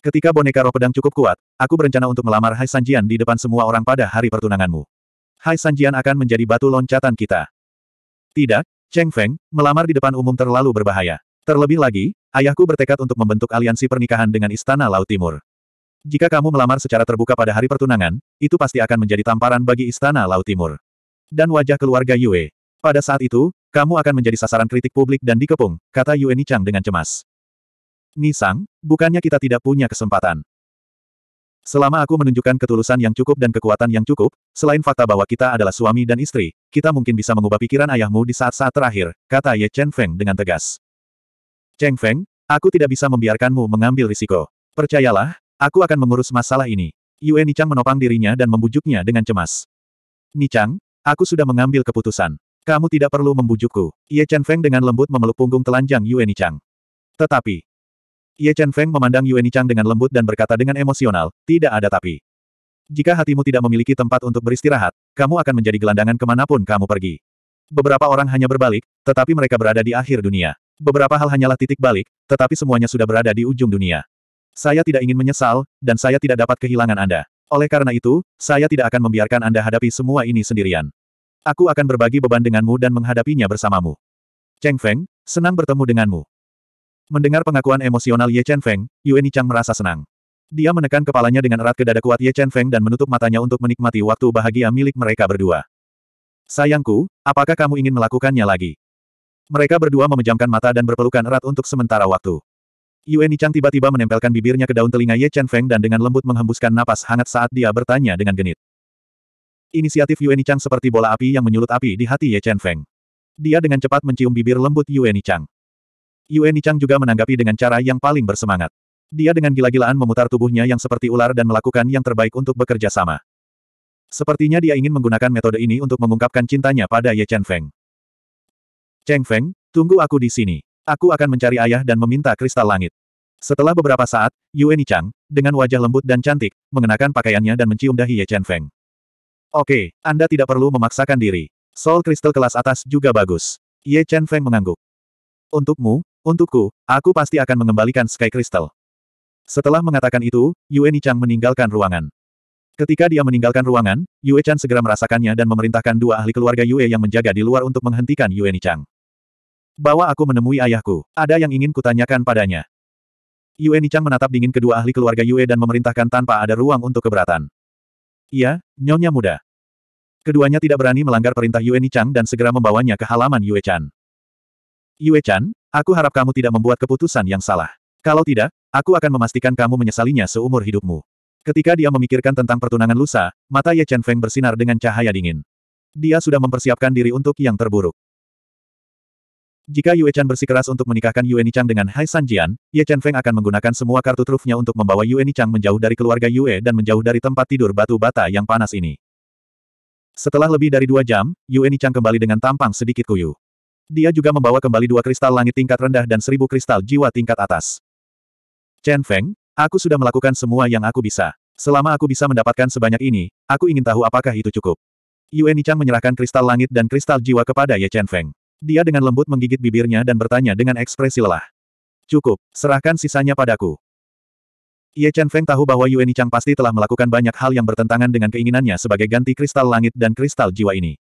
Ketika boneka roh pedang cukup kuat, aku berencana untuk melamar Hai Sanjian di depan semua orang pada hari pertunanganmu. Hai Sanjian akan menjadi batu loncatan kita. Tidak, Cheng Feng, melamar di depan umum terlalu berbahaya. Terlebih lagi, ayahku bertekad untuk membentuk aliansi pernikahan dengan Istana Laut Timur. Jika kamu melamar secara terbuka pada hari pertunangan, itu pasti akan menjadi tamparan bagi Istana Laut Timur. Dan wajah keluarga Yue. Pada saat itu, kamu akan menjadi sasaran kritik publik dan dikepung, kata Yue Nichang dengan cemas. Nisang, bukannya kita tidak punya kesempatan. Selama aku menunjukkan ketulusan yang cukup dan kekuatan yang cukup, selain fakta bahwa kita adalah suami dan istri, kita mungkin bisa mengubah pikiran ayahmu di saat-saat terakhir, kata Ye Chen Feng dengan tegas. Cheng Feng, aku tidak bisa membiarkanmu mengambil risiko. Percayalah, aku akan mengurus masalah ini. Yue Nichang menopang dirinya dan membujuknya dengan cemas. Nichang, aku sudah mengambil keputusan. Kamu tidak perlu membujukku. Ye Chen Feng dengan lembut memeluk punggung telanjang Yue Nichang. Tetapi, Ye Chen Feng memandang Yueni Chang dengan lembut dan berkata dengan emosional, tidak ada tapi. Jika hatimu tidak memiliki tempat untuk beristirahat, kamu akan menjadi gelandangan kemanapun kamu pergi. Beberapa orang hanya berbalik, tetapi mereka berada di akhir dunia. Beberapa hal hanyalah titik balik, tetapi semuanya sudah berada di ujung dunia. Saya tidak ingin menyesal, dan saya tidak dapat kehilangan Anda. Oleh karena itu, saya tidak akan membiarkan Anda hadapi semua ini sendirian. Aku akan berbagi beban denganmu dan menghadapinya bersamamu. Cheng Feng, senang bertemu denganmu. Mendengar pengakuan emosional Ye Chen Feng, Yuan Chang merasa senang. Dia menekan kepalanya dengan erat ke dada kuat Ye Chen Feng dan menutup matanya untuk menikmati waktu bahagia milik mereka berdua. Sayangku, apakah kamu ingin melakukannya lagi? Mereka berdua memejamkan mata dan berpelukan erat untuk sementara waktu. Yuan Chang tiba-tiba menempelkan bibirnya ke daun telinga Ye Chen Feng dan dengan lembut menghembuskan napas hangat saat dia bertanya dengan genit. Inisiatif Yuan Chang seperti bola api yang menyulut api di hati Ye Chen Feng. Dia dengan cepat mencium bibir lembut Yuan Chang. Yue Nichang juga menanggapi dengan cara yang paling bersemangat. Dia dengan gila-gilaan memutar tubuhnya yang seperti ular dan melakukan yang terbaik untuk bekerja sama. Sepertinya dia ingin menggunakan metode ini untuk mengungkapkan cintanya pada Ye Chen Feng. Cheng Feng, tunggu aku di sini. Aku akan mencari ayah dan meminta kristal langit. Setelah beberapa saat, Yue Nichang, dengan wajah lembut dan cantik, mengenakan pakaiannya dan mencium dahi Ye Chen Feng. Oke, Anda tidak perlu memaksakan diri. Soul kristal kelas atas juga bagus. Ye Chen Feng mengangguk. Untukmu, Untukku, aku pasti akan mengembalikan Sky Crystal. Setelah mengatakan itu, Yue Nichang meninggalkan ruangan. Ketika dia meninggalkan ruangan, Yue Chan segera merasakannya dan memerintahkan dua ahli keluarga Yue yang menjaga di luar untuk menghentikan Yue Nichang. Bawa aku menemui ayahku. Ada yang ingin kutanyakan padanya. Yue Nichang menatap dingin kedua ahli keluarga Yue dan memerintahkan tanpa ada ruang untuk keberatan. Iya, nyonya muda. Keduanya tidak berani melanggar perintah Yue Nichang dan segera membawanya ke halaman Yue Chan. Yue Chan, aku harap kamu tidak membuat keputusan yang salah. Kalau tidak, aku akan memastikan kamu menyesalinya seumur hidupmu. Ketika dia memikirkan tentang pertunangan lusa, mata Ye Chen Feng bersinar dengan cahaya dingin. Dia sudah mempersiapkan diri untuk yang terburuk. Jika Yue Chan bersikeras untuk menikahkan Yue Nichang dengan Hai Sanjian, Ye Chen Feng akan menggunakan semua kartu trufnya untuk membawa Yue Nichang menjauh dari keluarga Yue dan menjauh dari tempat tidur batu bata yang panas ini. Setelah lebih dari dua jam, Yue Nichang kembali dengan tampang sedikit kuyu. Dia juga membawa kembali dua kristal langit tingkat rendah dan seribu kristal jiwa tingkat atas. Chen Feng, aku sudah melakukan semua yang aku bisa. Selama aku bisa mendapatkan sebanyak ini, aku ingin tahu apakah itu cukup. Yue Nichang menyerahkan kristal langit dan kristal jiwa kepada Ye Chen Feng. Dia dengan lembut menggigit bibirnya dan bertanya dengan ekspresi lelah. Cukup, serahkan sisanya padaku. Ye Chen Feng tahu bahwa Yue Nichang pasti telah melakukan banyak hal yang bertentangan dengan keinginannya sebagai ganti kristal langit dan kristal jiwa ini.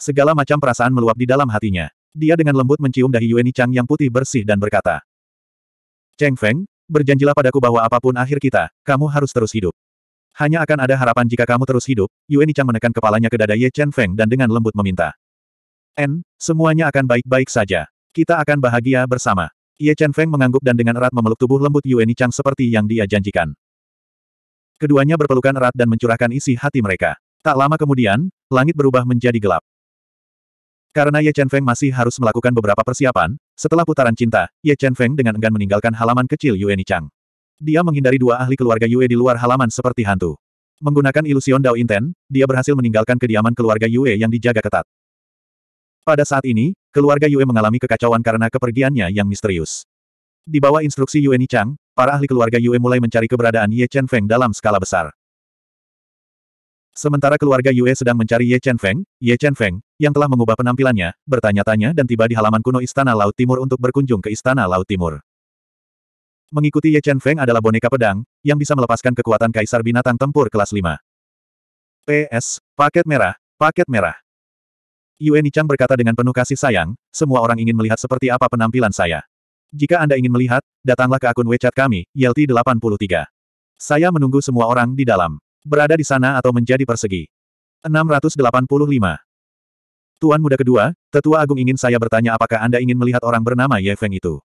Segala macam perasaan meluap di dalam hatinya. Dia dengan lembut mencium dahi Yueni Chang yang putih bersih dan berkata. Cheng Feng, berjanjilah padaku bahwa apapun akhir kita, kamu harus terus hidup. Hanya akan ada harapan jika kamu terus hidup, Yueni Chang menekan kepalanya ke dada Ye Chen Feng dan dengan lembut meminta. N, semuanya akan baik-baik saja. Kita akan bahagia bersama. Ye Chen Feng mengangguk dan dengan erat memeluk tubuh lembut Yueni Chang seperti yang dia janjikan. Keduanya berpelukan erat dan mencurahkan isi hati mereka. Tak lama kemudian, langit berubah menjadi gelap. Karena Ye Chen Feng masih harus melakukan beberapa persiapan, setelah putaran cinta, Ye Chen Feng dengan enggan meninggalkan halaman kecil Yue Nichang. Dia menghindari dua ahli keluarga Yue di luar halaman seperti hantu. Menggunakan ilusion Dao Inten, dia berhasil meninggalkan kediaman keluarga Yue yang dijaga ketat. Pada saat ini, keluarga Yue mengalami kekacauan karena kepergiannya yang misterius. Di bawah instruksi Yue Nichang, para ahli keluarga Yue mulai mencari keberadaan Ye Chen Feng dalam skala besar. Sementara keluarga Yue sedang mencari Ye Chen Feng, Ye Chen Feng, yang telah mengubah penampilannya, bertanya-tanya dan tiba di halaman kuno Istana Laut Timur untuk berkunjung ke Istana Laut Timur. Mengikuti Ye Chen Feng adalah boneka pedang, yang bisa melepaskan kekuatan Kaisar Binatang Tempur kelas 5. PS, paket merah, paket merah. Yue Nichang berkata dengan penuh kasih sayang, semua orang ingin melihat seperti apa penampilan saya. Jika Anda ingin melihat, datanglah ke akun WeChat kami, yelti 83 Saya menunggu semua orang di dalam. Berada di sana atau menjadi persegi. 685. Tuan muda kedua, tetua agung ingin saya bertanya apakah Anda ingin melihat orang bernama Ye Feng itu.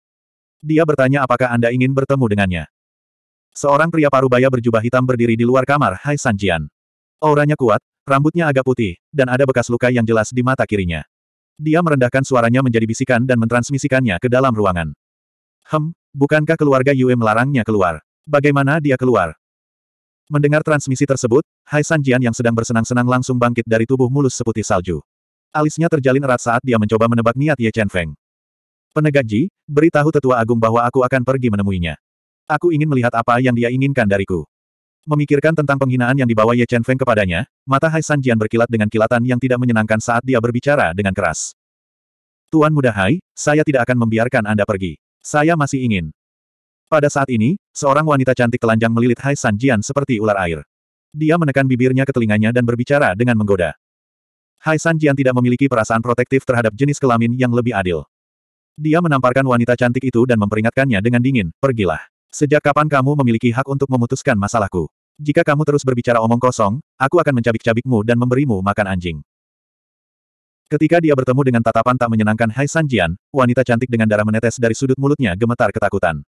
Dia bertanya apakah Anda ingin bertemu dengannya. Seorang pria parubaya berjubah hitam berdiri di luar kamar Hai Sanjian. Auranya kuat, rambutnya agak putih, dan ada bekas luka yang jelas di mata kirinya. Dia merendahkan suaranya menjadi bisikan dan mentransmisikannya ke dalam ruangan. Hem, bukankah keluarga Yue melarangnya keluar? Bagaimana dia keluar? Mendengar transmisi tersebut, Hai Sanjian yang sedang bersenang-senang langsung bangkit dari tubuh mulus seputih salju. Alisnya terjalin erat saat dia mencoba menebak niat Ye Chen Feng. Penegak Ji, beritahu tetua agung bahwa aku akan pergi menemuinya. Aku ingin melihat apa yang dia inginkan dariku. Memikirkan tentang penghinaan yang dibawa Ye Chen Feng kepadanya, mata Hai Sanjian berkilat dengan kilatan yang tidak menyenangkan saat dia berbicara dengan keras. Tuan muda Hai, saya tidak akan membiarkan Anda pergi. Saya masih ingin. Pada saat ini, seorang wanita cantik telanjang melilit Hai San Jian seperti ular air. Dia menekan bibirnya ke telinganya dan berbicara dengan menggoda. Hai San Jian tidak memiliki perasaan protektif terhadap jenis kelamin yang lebih adil. Dia menamparkan wanita cantik itu dan memperingatkannya dengan dingin, pergilah. Sejak kapan kamu memiliki hak untuk memutuskan masalahku? Jika kamu terus berbicara omong kosong, aku akan mencabik-cabikmu dan memberimu makan anjing. Ketika dia bertemu dengan tatapan tak menyenangkan Hai Sanjian, wanita cantik dengan darah menetes dari sudut mulutnya gemetar ketakutan.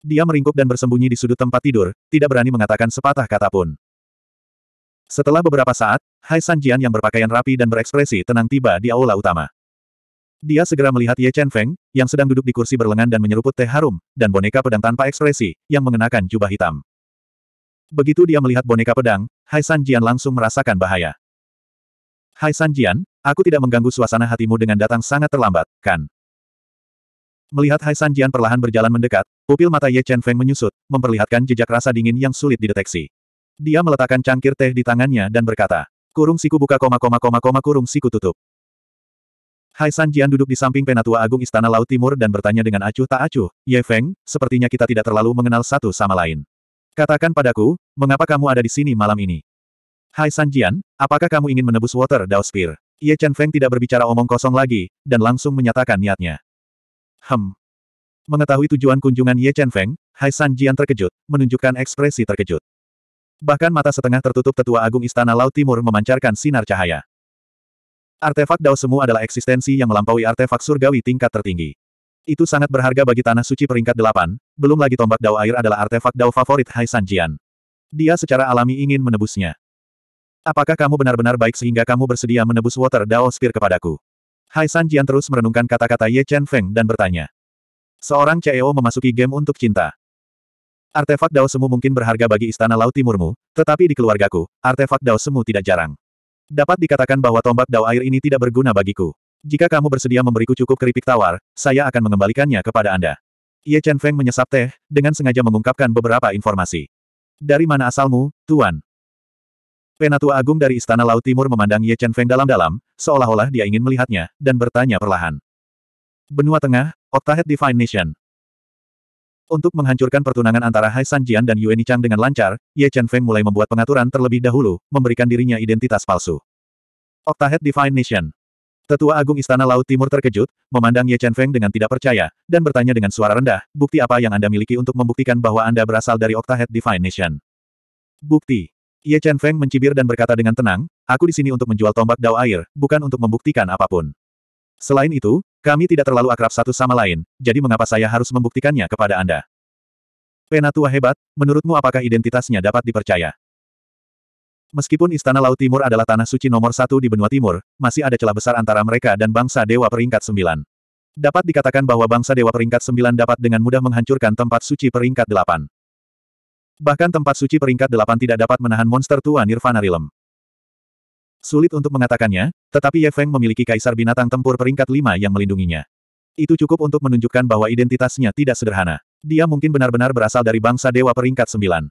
Dia meringkuk dan bersembunyi di sudut tempat tidur, tidak berani mengatakan sepatah kata pun. Setelah beberapa saat, Hai Sanjian yang berpakaian rapi dan berekspresi tenang tiba di aula utama. Dia segera melihat Ye Chen Feng, yang sedang duduk di kursi berlengan dan menyeruput teh harum, dan boneka pedang tanpa ekspresi, yang mengenakan jubah hitam. Begitu dia melihat boneka pedang, Hai Sanjian langsung merasakan bahaya. Hai Sanjian, aku tidak mengganggu suasana hatimu dengan datang sangat terlambat, kan? Melihat Hai San Jian perlahan berjalan mendekat, pupil mata Ye Chen Feng menyusut, memperlihatkan jejak rasa dingin yang sulit dideteksi. Dia meletakkan cangkir teh di tangannya dan berkata, kurung siku buka koma koma koma koma kurung siku tutup. Hai San Jian duduk di samping Penatua Agung Istana Laut Timur dan bertanya dengan acuh tak acuh, Ye Feng, sepertinya kita tidak terlalu mengenal satu sama lain. Katakan padaku, mengapa kamu ada di sini malam ini? Hai San Jian, apakah kamu ingin menebus Water Dao Spear? Ye Chen Feng tidak berbicara omong kosong lagi, dan langsung menyatakan niatnya. Hem. Mengetahui tujuan kunjungan Ye Chen Feng, Hai San Jian terkejut, menunjukkan ekspresi terkejut. Bahkan mata setengah tertutup tetua agung Istana Laut Timur memancarkan sinar cahaya. Artefak Dao Semu adalah eksistensi yang melampaui artefak surgawi tingkat tertinggi. Itu sangat berharga bagi tanah suci peringkat delapan, belum lagi tombak Dao Air adalah artefak Dao favorit Hai San Jian. Dia secara alami ingin menebusnya. Apakah kamu benar-benar baik sehingga kamu bersedia menebus water Dao Spear kepadaku? Hai San Jian terus merenungkan kata-kata Ye Chen Feng dan bertanya. Seorang CEO memasuki game untuk cinta. Artefak Dao Semu mungkin berharga bagi Istana Laut Timurmu, tetapi di keluargaku, artefak Dao Semu tidak jarang. Dapat dikatakan bahwa tombak Dao air ini tidak berguna bagiku. Jika kamu bersedia memberiku cukup keripik tawar, saya akan mengembalikannya kepada Anda. Ye Chen Feng menyesap teh, dengan sengaja mengungkapkan beberapa informasi. Dari mana asalmu, Tuan? Penatua Agung dari Istana Laut Timur memandang Ye Chen Feng dalam-dalam, seolah-olah dia ingin melihatnya, dan bertanya perlahan. Benua Tengah, Octahead Divine Nation. Untuk menghancurkan pertunangan antara Hai Sanjian dan Yue Nichang dengan lancar, Ye Chen Feng mulai membuat pengaturan terlebih dahulu, memberikan dirinya identitas palsu. Octahead Divine Nation. Tetua Agung Istana Laut Timur terkejut, memandang Ye Chen Feng dengan tidak percaya, dan bertanya dengan suara rendah, bukti apa yang Anda miliki untuk membuktikan bahwa Anda berasal dari Octahead Divine Nation? Bukti. Ye Chen Feng mencibir dan berkata dengan tenang, aku di sini untuk menjual tombak dao air, bukan untuk membuktikan apapun. Selain itu, kami tidak terlalu akrab satu sama lain, jadi mengapa saya harus membuktikannya kepada Anda? Penatua hebat, menurutmu apakah identitasnya dapat dipercaya? Meskipun Istana Laut Timur adalah tanah suci nomor satu di benua timur, masih ada celah besar antara mereka dan bangsa Dewa Peringkat Sembilan. Dapat dikatakan bahwa bangsa Dewa Peringkat Sembilan dapat dengan mudah menghancurkan tempat suci peringkat delapan. Bahkan tempat suci peringkat delapan tidak dapat menahan monster tua Nirvana Realm. Sulit untuk mengatakannya, tetapi Ye Feng memiliki kaisar binatang tempur peringkat lima yang melindunginya. Itu cukup untuk menunjukkan bahwa identitasnya tidak sederhana. Dia mungkin benar-benar berasal dari bangsa dewa peringkat sembilan.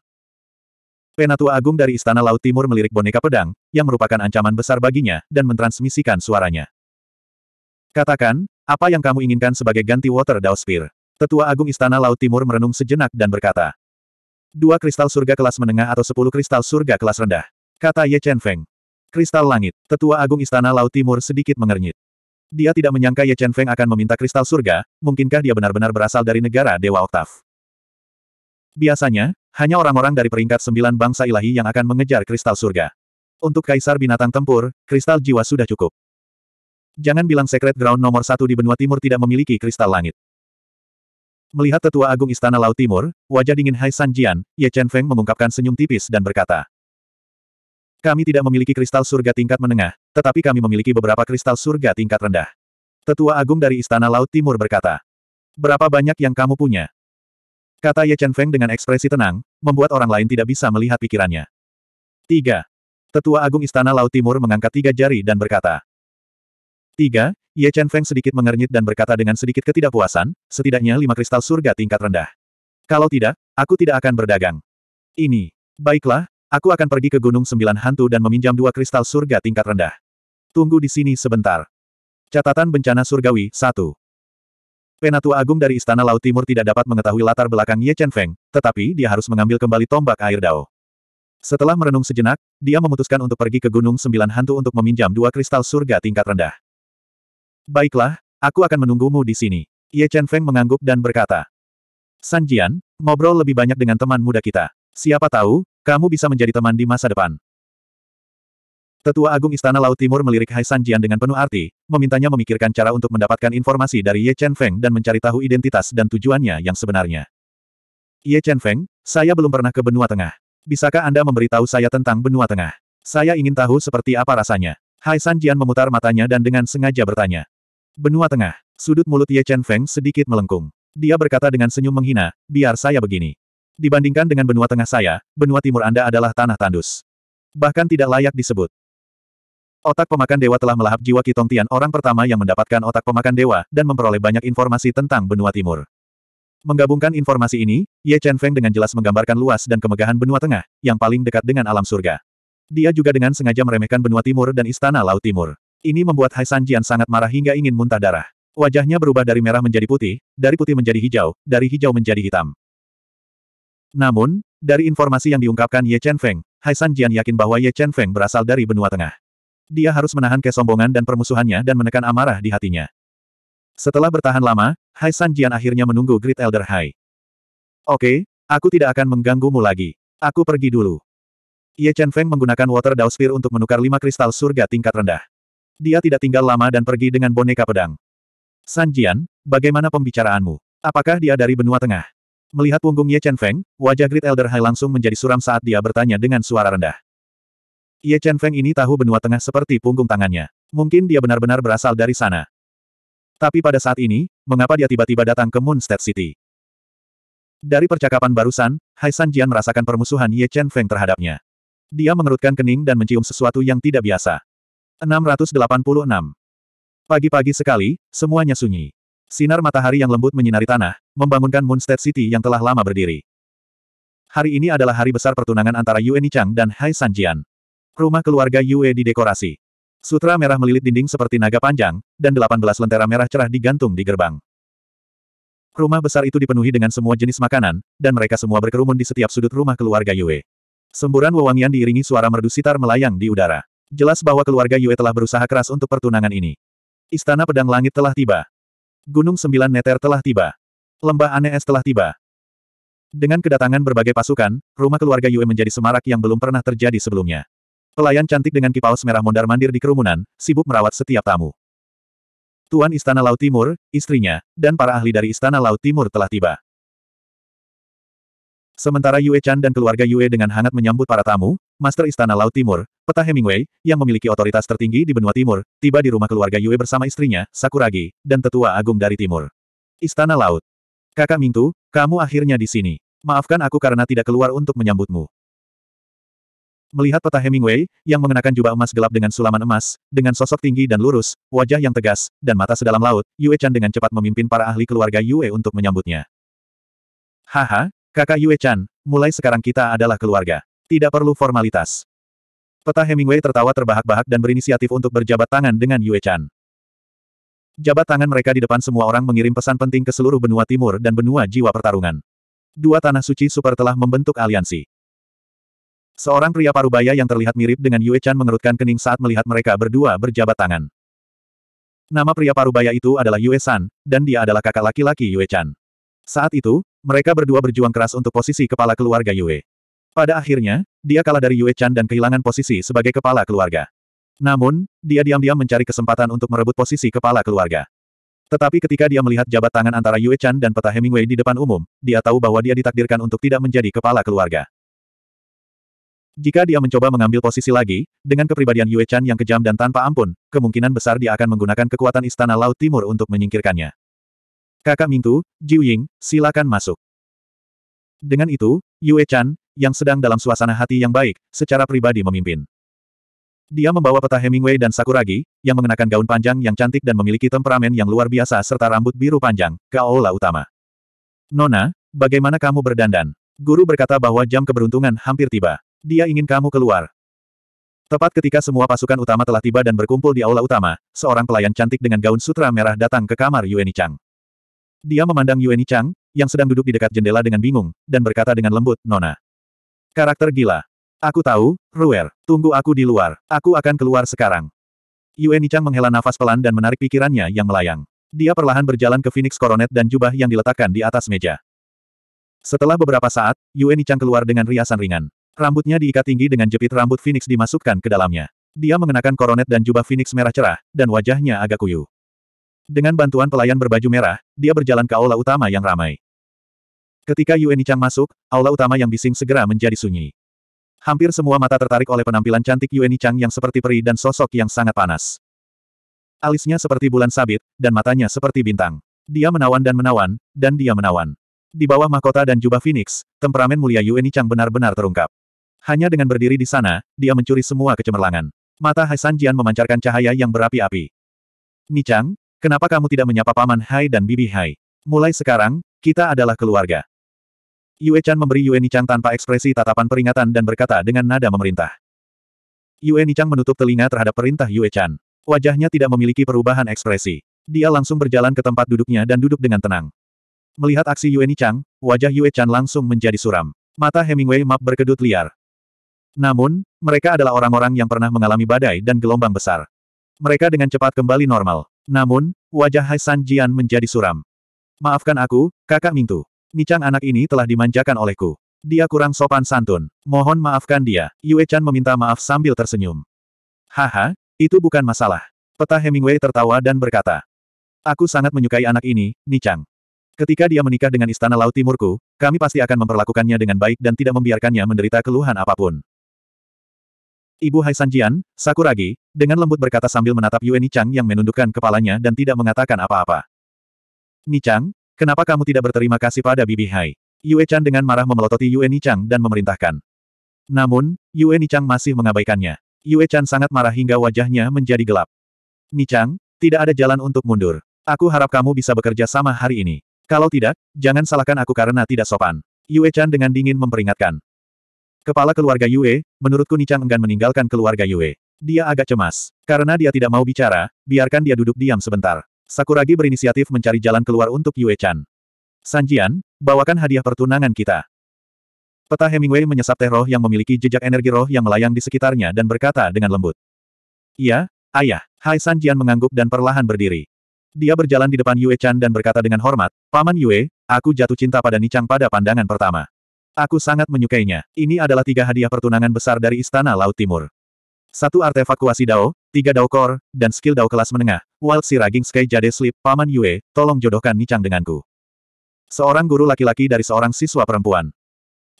Penatua Agung dari Istana Laut Timur melirik boneka pedang, yang merupakan ancaman besar baginya, dan mentransmisikan suaranya. Katakan, apa yang kamu inginkan sebagai ganti Water Dao Spear? Tetua Agung Istana Laut Timur merenung sejenak dan berkata, Dua kristal surga kelas menengah atau sepuluh kristal surga kelas rendah. Kata Ye Chen Feng. Kristal langit, tetua agung istana Laut Timur sedikit mengernyit. Dia tidak menyangka Ye Chen Feng akan meminta kristal surga, mungkinkah dia benar-benar berasal dari negara Dewa Oktav. Biasanya, hanya orang-orang dari peringkat sembilan bangsa ilahi yang akan mengejar kristal surga. Untuk kaisar binatang tempur, kristal jiwa sudah cukup. Jangan bilang secret ground nomor satu di benua timur tidak memiliki kristal langit. Melihat tetua agung Istana Laut Timur, wajah dingin Hai San Jian, Ye Chen Feng mengungkapkan senyum tipis dan berkata. Kami tidak memiliki kristal surga tingkat menengah, tetapi kami memiliki beberapa kristal surga tingkat rendah. Tetua agung dari Istana Laut Timur berkata. Berapa banyak yang kamu punya? Kata Ye Chen Feng dengan ekspresi tenang, membuat orang lain tidak bisa melihat pikirannya. 3. Tetua Agung Istana Laut Timur mengangkat tiga jari dan berkata. "Tiga." Ye Chen Feng sedikit mengernyit dan berkata dengan sedikit ketidakpuasan, setidaknya lima kristal surga tingkat rendah. Kalau tidak, aku tidak akan berdagang. Ini. Baiklah, aku akan pergi ke Gunung Sembilan Hantu dan meminjam dua kristal surga tingkat rendah. Tunggu di sini sebentar. Catatan Bencana Surgawi 1 Penatua Agung dari Istana Laut Timur tidak dapat mengetahui latar belakang Ye Chen Feng, tetapi dia harus mengambil kembali tombak air dao. Setelah merenung sejenak, dia memutuskan untuk pergi ke Gunung Sembilan Hantu untuk meminjam dua kristal surga tingkat rendah. Baiklah, aku akan menunggumu di sini. Ye Chen Feng mengangguk dan berkata. San Jian, ngobrol lebih banyak dengan teman muda kita. Siapa tahu, kamu bisa menjadi teman di masa depan. Tetua Agung Istana Laut Timur melirik Hai San Jian dengan penuh arti, memintanya memikirkan cara untuk mendapatkan informasi dari Ye Chen Feng dan mencari tahu identitas dan tujuannya yang sebenarnya. Ye Chen Feng, saya belum pernah ke Benua Tengah. Bisakah Anda memberitahu saya tentang Benua Tengah? Saya ingin tahu seperti apa rasanya. Hai San Jian memutar matanya dan dengan sengaja bertanya. Benua Tengah. Sudut mulut Ye Chen Feng sedikit melengkung. Dia berkata dengan senyum menghina, biar saya begini. Dibandingkan dengan benua tengah saya, benua timur Anda adalah tanah tandus. Bahkan tidak layak disebut. Otak pemakan dewa telah melahap jiwa Kitong Tian orang pertama yang mendapatkan otak pemakan dewa dan memperoleh banyak informasi tentang benua timur. Menggabungkan informasi ini, Ye Chen Feng dengan jelas menggambarkan luas dan kemegahan benua tengah, yang paling dekat dengan alam surga. Dia juga dengan sengaja meremehkan benua timur dan istana laut timur. Ini membuat Hai Sanjian sangat marah hingga ingin muntah darah. Wajahnya berubah dari merah menjadi putih, dari putih menjadi hijau, dari hijau menjadi hitam. Namun, dari informasi yang diungkapkan Ye Chen Feng, Hai Sanjian yakin bahwa Ye Chen Feng berasal dari benua tengah. Dia harus menahan kesombongan dan permusuhannya dan menekan amarah di hatinya. Setelah bertahan lama, Hai Sanjian akhirnya menunggu Great Elder Hai. Oke, okay, aku tidak akan mengganggumu lagi. Aku pergi dulu. Ye Chen Feng menggunakan Water Dao Sphere untuk menukar lima kristal surga tingkat rendah. Dia tidak tinggal lama dan pergi dengan boneka pedang. Sanjian, bagaimana pembicaraanmu? Apakah dia dari benua tengah? Melihat punggung Ye Chen Feng, wajah Great Elder Hai langsung menjadi suram saat dia bertanya dengan suara rendah. Ye Chen Feng ini tahu benua tengah seperti punggung tangannya. Mungkin dia benar-benar berasal dari sana. Tapi pada saat ini, mengapa dia tiba-tiba datang ke Moon State City? Dari percakapan barusan, Hai Sanjian merasakan permusuhan Ye Chen Feng terhadapnya. Dia mengerutkan kening dan mencium sesuatu yang tidak biasa. 686. Pagi-pagi sekali, semuanya sunyi. Sinar matahari yang lembut menyinari tanah, membangunkan Moonstead City yang telah lama berdiri. Hari ini adalah hari besar pertunangan antara Yue Nichang dan Hai Sanjian. Rumah keluarga Yue didekorasi. Sutra merah melilit dinding seperti naga panjang, dan 18 lentera merah cerah digantung di gerbang. Rumah besar itu dipenuhi dengan semua jenis makanan, dan mereka semua berkerumun di setiap sudut rumah keluarga Yue. Semburan wewangian diiringi suara merdu sitar melayang di udara. Jelas bahwa keluarga Yue telah berusaha keras untuk pertunangan ini. Istana Pedang Langit telah tiba. Gunung Sembilan Neter telah tiba. Lembah Aneh Es telah tiba. Dengan kedatangan berbagai pasukan, rumah keluarga Yue menjadi semarak yang belum pernah terjadi sebelumnya. Pelayan cantik dengan kipaus merah mondar-mandir di kerumunan, sibuk merawat setiap tamu. Tuan Istana Laut Timur, istrinya, dan para ahli dari Istana Laut Timur telah tiba. Sementara Yue Chan dan keluarga Yue dengan hangat menyambut para tamu, Master Istana Laut Timur, Peta Hemingway, yang memiliki otoritas tertinggi di benua timur, tiba di rumah keluarga Yue bersama istrinya, Sakuragi, dan tetua agung dari timur. Istana Laut. Kakak Mingtu, kamu akhirnya di sini. Maafkan aku karena tidak keluar untuk menyambutmu. Melihat peta Hemingway, yang mengenakan jubah emas gelap dengan sulaman emas, dengan sosok tinggi dan lurus, wajah yang tegas, dan mata sedalam laut, Yue Chan dengan cepat memimpin para ahli keluarga Yue untuk menyambutnya. Haha, Kakak Yue Chan, mulai sekarang kita adalah keluarga. Tidak perlu formalitas. Peta Hemingway tertawa terbahak-bahak dan berinisiatif untuk berjabat tangan dengan Yue Chan. Jabat tangan mereka di depan semua orang mengirim pesan penting ke seluruh benua timur dan benua jiwa pertarungan. Dua tanah suci super telah membentuk aliansi. Seorang pria parubaya yang terlihat mirip dengan Yue Chan mengerutkan kening saat melihat mereka berdua berjabat tangan. Nama pria parubaya itu adalah Yue San, dan dia adalah kakak laki-laki Yue Chan. Saat itu, mereka berdua berjuang keras untuk posisi kepala keluarga Yue. Pada akhirnya, dia kalah dari Yue Chan dan kehilangan posisi sebagai kepala keluarga. Namun, dia diam-diam mencari kesempatan untuk merebut posisi kepala keluarga. Tetapi ketika dia melihat jabat tangan antara Yue Chan dan peta Hemingway di depan umum, dia tahu bahwa dia ditakdirkan untuk tidak menjadi kepala keluarga. Jika dia mencoba mengambil posisi lagi, dengan kepribadian Yue Chan yang kejam dan tanpa ampun, kemungkinan besar dia akan menggunakan kekuatan Istana Laut Timur untuk menyingkirkannya. Kakak Mingtu, Jiu Ying, silakan masuk. Dengan itu, Yue Chan, yang sedang dalam suasana hati yang baik, secara pribadi memimpin. Dia membawa peta Hemingway dan Sakuragi, yang mengenakan gaun panjang yang cantik dan memiliki temperamen yang luar biasa serta rambut biru panjang, ke aula utama. Nona, bagaimana kamu berdandan? Guru berkata bahwa jam keberuntungan hampir tiba. Dia ingin kamu keluar. Tepat ketika semua pasukan utama telah tiba dan berkumpul di aula utama, seorang pelayan cantik dengan gaun sutra merah datang ke kamar Yueni Chang. Dia memandang Yueni Chang, yang sedang duduk di dekat jendela dengan bingung, dan berkata dengan lembut, Nona. Karakter gila. Aku tahu, Ruer, tunggu aku di luar, aku akan keluar sekarang. Yueni Chang menghela nafas pelan dan menarik pikirannya yang melayang. Dia perlahan berjalan ke Phoenix Coronet dan jubah yang diletakkan di atas meja. Setelah beberapa saat, Yueni Chang keluar dengan riasan ringan. Rambutnya diikat tinggi dengan jepit rambut Phoenix dimasukkan ke dalamnya. Dia mengenakan koronet dan jubah Phoenix merah cerah, dan wajahnya agak kuyu. Dengan bantuan pelayan berbaju merah, dia berjalan ke aula utama yang ramai. Ketika Yuan Chang masuk, aula utama yang bising segera menjadi sunyi. Hampir semua mata tertarik oleh penampilan cantik Yuan Chang yang seperti peri dan sosok yang sangat panas. Alisnya seperti bulan sabit, dan matanya seperti bintang. Dia menawan dan menawan, dan dia menawan. Di bawah mahkota dan jubah Phoenix, temperamen mulia Yuan Chang benar-benar terungkap. Hanya dengan berdiri di sana, dia mencuri semua kecemerlangan. Mata Hai San Jian memancarkan cahaya yang berapi-api. Nichang, Kenapa kamu tidak menyapa Paman Hai dan Bibi Hai? Mulai sekarang, kita adalah keluarga. Yue Chan memberi Yue Nichang tanpa ekspresi tatapan peringatan dan berkata dengan nada memerintah. Yue Nichang menutup telinga terhadap perintah Yue Chan. Wajahnya tidak memiliki perubahan ekspresi. Dia langsung berjalan ke tempat duduknya dan duduk dengan tenang. Melihat aksi Yue Nichang, wajah Yue Chan langsung menjadi suram. Mata Hemingway Map berkedut liar. Namun, mereka adalah orang-orang yang pernah mengalami badai dan gelombang besar. Mereka dengan cepat kembali normal. Namun, wajah Hai San Jian menjadi suram. Maafkan aku, kakak Mingtu. Nichang anak ini telah dimanjakan olehku. Dia kurang sopan santun. Mohon maafkan dia. Yue Chan meminta maaf sambil tersenyum. Haha, itu bukan masalah. Peta Hemingway tertawa dan berkata. Aku sangat menyukai anak ini, Nichang. Ketika dia menikah dengan Istana Laut Timurku, kami pasti akan memperlakukannya dengan baik dan tidak membiarkannya menderita keluhan apapun. Ibu Hai Sanjian, Sakuragi, dengan lembut berkata sambil menatap Yue Chang yang menundukkan kepalanya dan tidak mengatakan apa-apa. Nichang, kenapa kamu tidak berterima kasih pada Bibi Hai? Yue Chan dengan marah memelototi Yue Chang dan memerintahkan. Namun, Yue Chang masih mengabaikannya. Yue Chan sangat marah hingga wajahnya menjadi gelap. Nichang, tidak ada jalan untuk mundur. Aku harap kamu bisa bekerja sama hari ini. Kalau tidak, jangan salahkan aku karena tidak sopan. Yue Chan dengan dingin memperingatkan. Kepala keluarga Yue, menurutku Nichang enggan meninggalkan keluarga Yue. Dia agak cemas. Karena dia tidak mau bicara, biarkan dia duduk diam sebentar. Sakuragi berinisiatif mencari jalan keluar untuk Yue-chan. Sanjian, bawakan hadiah pertunangan kita. Peta Hemingway menyesap teh roh yang memiliki jejak energi roh yang melayang di sekitarnya dan berkata dengan lembut. Iya, ayah. Hai Sanjian mengangguk dan perlahan berdiri. Dia berjalan di depan Yue-chan dan berkata dengan hormat, Paman Yue, aku jatuh cinta pada Nichang pada pandangan pertama. Aku sangat menyukainya. Ini adalah tiga hadiah pertunangan besar dari Istana Laut Timur. Satu artefak kuasi Dao, tiga Dao Core, dan skill Dao kelas menengah. Wild Sea Raging Sky Jade Sleep, Paman Yue, tolong jodohkan Nicang denganku. Seorang guru laki-laki dari seorang siswa perempuan.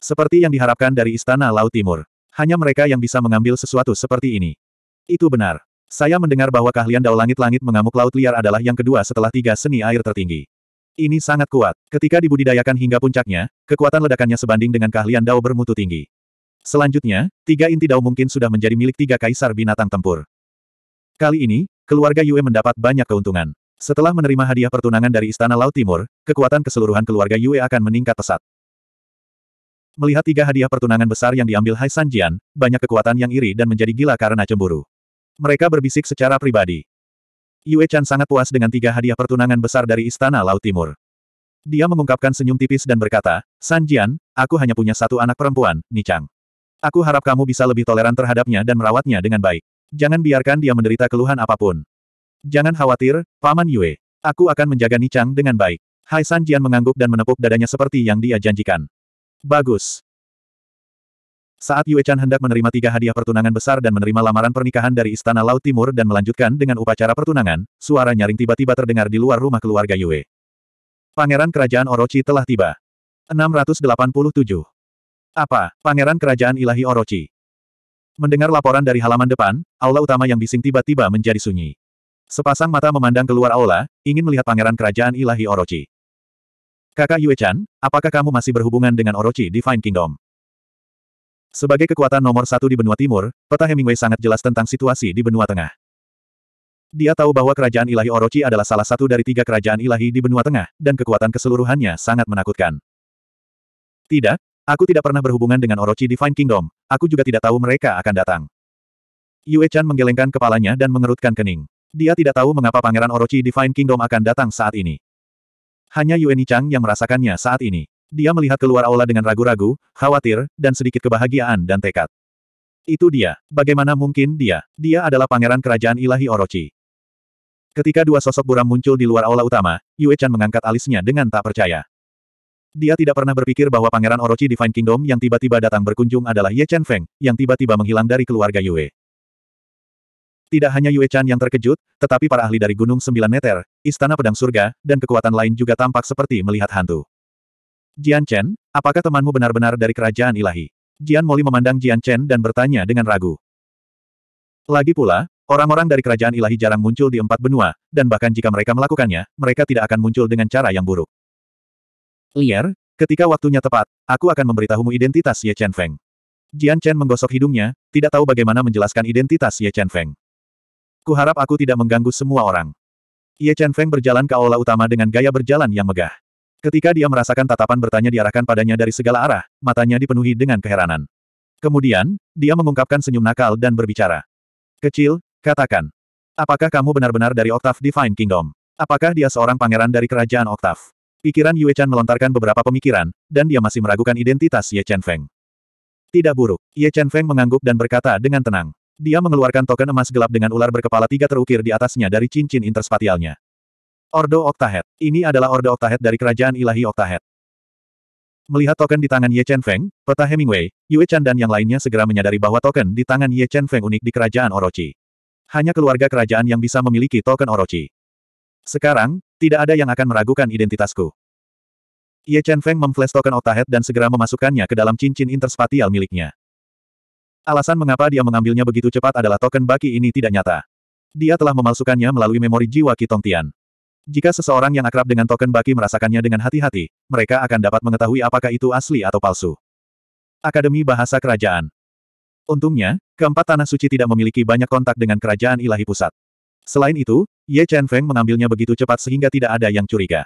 Seperti yang diharapkan dari Istana Laut Timur. Hanya mereka yang bisa mengambil sesuatu seperti ini. Itu benar. Saya mendengar bahwa keahlian Dao Langit-Langit mengamuk Laut Liar adalah yang kedua setelah tiga seni air tertinggi. Ini sangat kuat. Ketika dibudidayakan hingga puncaknya, kekuatan ledakannya sebanding dengan keahlian Dao bermutu tinggi. Selanjutnya, tiga inti Dao mungkin sudah menjadi milik tiga kaisar binatang tempur. Kali ini, keluarga Yue mendapat banyak keuntungan. Setelah menerima hadiah pertunangan dari Istana Laut Timur, kekuatan keseluruhan keluarga Yue akan meningkat pesat. Melihat tiga hadiah pertunangan besar yang diambil Hai Sanjian, banyak kekuatan yang iri dan menjadi gila karena cemburu. Mereka berbisik secara pribadi. Yue Chan sangat puas dengan tiga hadiah pertunangan besar dari Istana Laut Timur. Dia mengungkapkan senyum tipis dan berkata, San Jian, aku hanya punya satu anak perempuan, Ni Chang. Aku harap kamu bisa lebih toleran terhadapnya dan merawatnya dengan baik. Jangan biarkan dia menderita keluhan apapun. Jangan khawatir, Paman Yue. Aku akan menjaga Ni Chang dengan baik. Hai San Jian mengangguk dan menepuk dadanya seperti yang dia janjikan. Bagus. Saat Yue Chan hendak menerima tiga hadiah pertunangan besar dan menerima lamaran pernikahan dari Istana Laut Timur dan melanjutkan dengan upacara pertunangan, suara nyaring tiba-tiba terdengar di luar rumah keluarga Yue. Pangeran Kerajaan Orochi telah tiba. 687. Apa, Pangeran Kerajaan Ilahi Orochi? Mendengar laporan dari halaman depan, aula utama yang bising tiba-tiba menjadi sunyi. Sepasang mata memandang keluar aula, ingin melihat Pangeran Kerajaan Ilahi Orochi. Kakak Yue Chan, apakah kamu masih berhubungan dengan Orochi Divine Kingdom? Sebagai kekuatan nomor satu di benua timur, peta Hemingway sangat jelas tentang situasi di benua tengah. Dia tahu bahwa kerajaan ilahi Orochi adalah salah satu dari tiga kerajaan ilahi di benua tengah, dan kekuatan keseluruhannya sangat menakutkan. Tidak, aku tidak pernah berhubungan dengan Orochi Divine Kingdom, aku juga tidak tahu mereka akan datang. Yue Chan menggelengkan kepalanya dan mengerutkan kening. Dia tidak tahu mengapa Pangeran Orochi Divine Kingdom akan datang saat ini. Hanya Yue Chang yang merasakannya saat ini. Dia melihat keluar aula dengan ragu-ragu, khawatir, dan sedikit kebahagiaan dan tekad. Itu dia. Bagaimana mungkin dia? Dia adalah pangeran kerajaan ilahi Orochi. Ketika dua sosok buram muncul di luar aula utama, Yue Chan mengangkat alisnya dengan tak percaya. Dia tidak pernah berpikir bahwa pangeran Orochi Divine Kingdom yang tiba-tiba datang berkunjung adalah Ye Chen Feng, yang tiba-tiba menghilang dari keluarga Yue. Tidak hanya Yue Chan yang terkejut, tetapi para ahli dari Gunung Sembilan Meter, Istana Pedang Surga, dan kekuatan lain juga tampak seperti melihat hantu. Jian Chen, apakah temanmu benar-benar dari kerajaan ilahi? Jian Moli memandang Jian Chen dan bertanya dengan ragu. Lagi pula, orang-orang dari kerajaan ilahi jarang muncul di empat benua, dan bahkan jika mereka melakukannya, mereka tidak akan muncul dengan cara yang buruk. Lier, ketika waktunya tepat, aku akan memberitahumu identitas Ye Chen Feng. Jian Chen menggosok hidungnya, tidak tahu bagaimana menjelaskan identitas Ye Chen Feng. Kuharap aku tidak mengganggu semua orang. Ye Chen Feng berjalan ke aula utama dengan gaya berjalan yang megah. Ketika dia merasakan tatapan bertanya diarahkan padanya dari segala arah, matanya dipenuhi dengan keheranan. Kemudian, dia mengungkapkan senyum nakal dan berbicara. Kecil, katakan. Apakah kamu benar-benar dari Octave Divine Kingdom? Apakah dia seorang pangeran dari kerajaan Octave? Pikiran Yue Chan melontarkan beberapa pemikiran, dan dia masih meragukan identitas Ye Chen Feng. Tidak buruk, Ye Chen Feng mengangguk dan berkata dengan tenang. Dia mengeluarkan token emas gelap dengan ular berkepala tiga terukir di atasnya dari cincin interspatialnya. Ordo Oktahet. Ini adalah Ordo Oktahet dari Kerajaan Ilahi Oktahet. Melihat token di tangan Ye Chen Feng, peta Hemingway, Yue Chan dan yang lainnya segera menyadari bahwa token di tangan Ye Chen Feng unik di Kerajaan Orochi. Hanya keluarga kerajaan yang bisa memiliki token Orochi. Sekarang, tidak ada yang akan meragukan identitasku. Ye Chen Feng memflash token Oktahet dan segera memasukkannya ke dalam cincin interspatial miliknya. Alasan mengapa dia mengambilnya begitu cepat adalah token baki ini tidak nyata. Dia telah memalsukannya melalui memori jiwa Kitong Tian. Jika seseorang yang akrab dengan token baki merasakannya dengan hati-hati, mereka akan dapat mengetahui apakah itu asli atau palsu. Akademi Bahasa Kerajaan Untungnya, keempat tanah suci tidak memiliki banyak kontak dengan kerajaan ilahi pusat. Selain itu, Ye Chen Feng mengambilnya begitu cepat sehingga tidak ada yang curiga.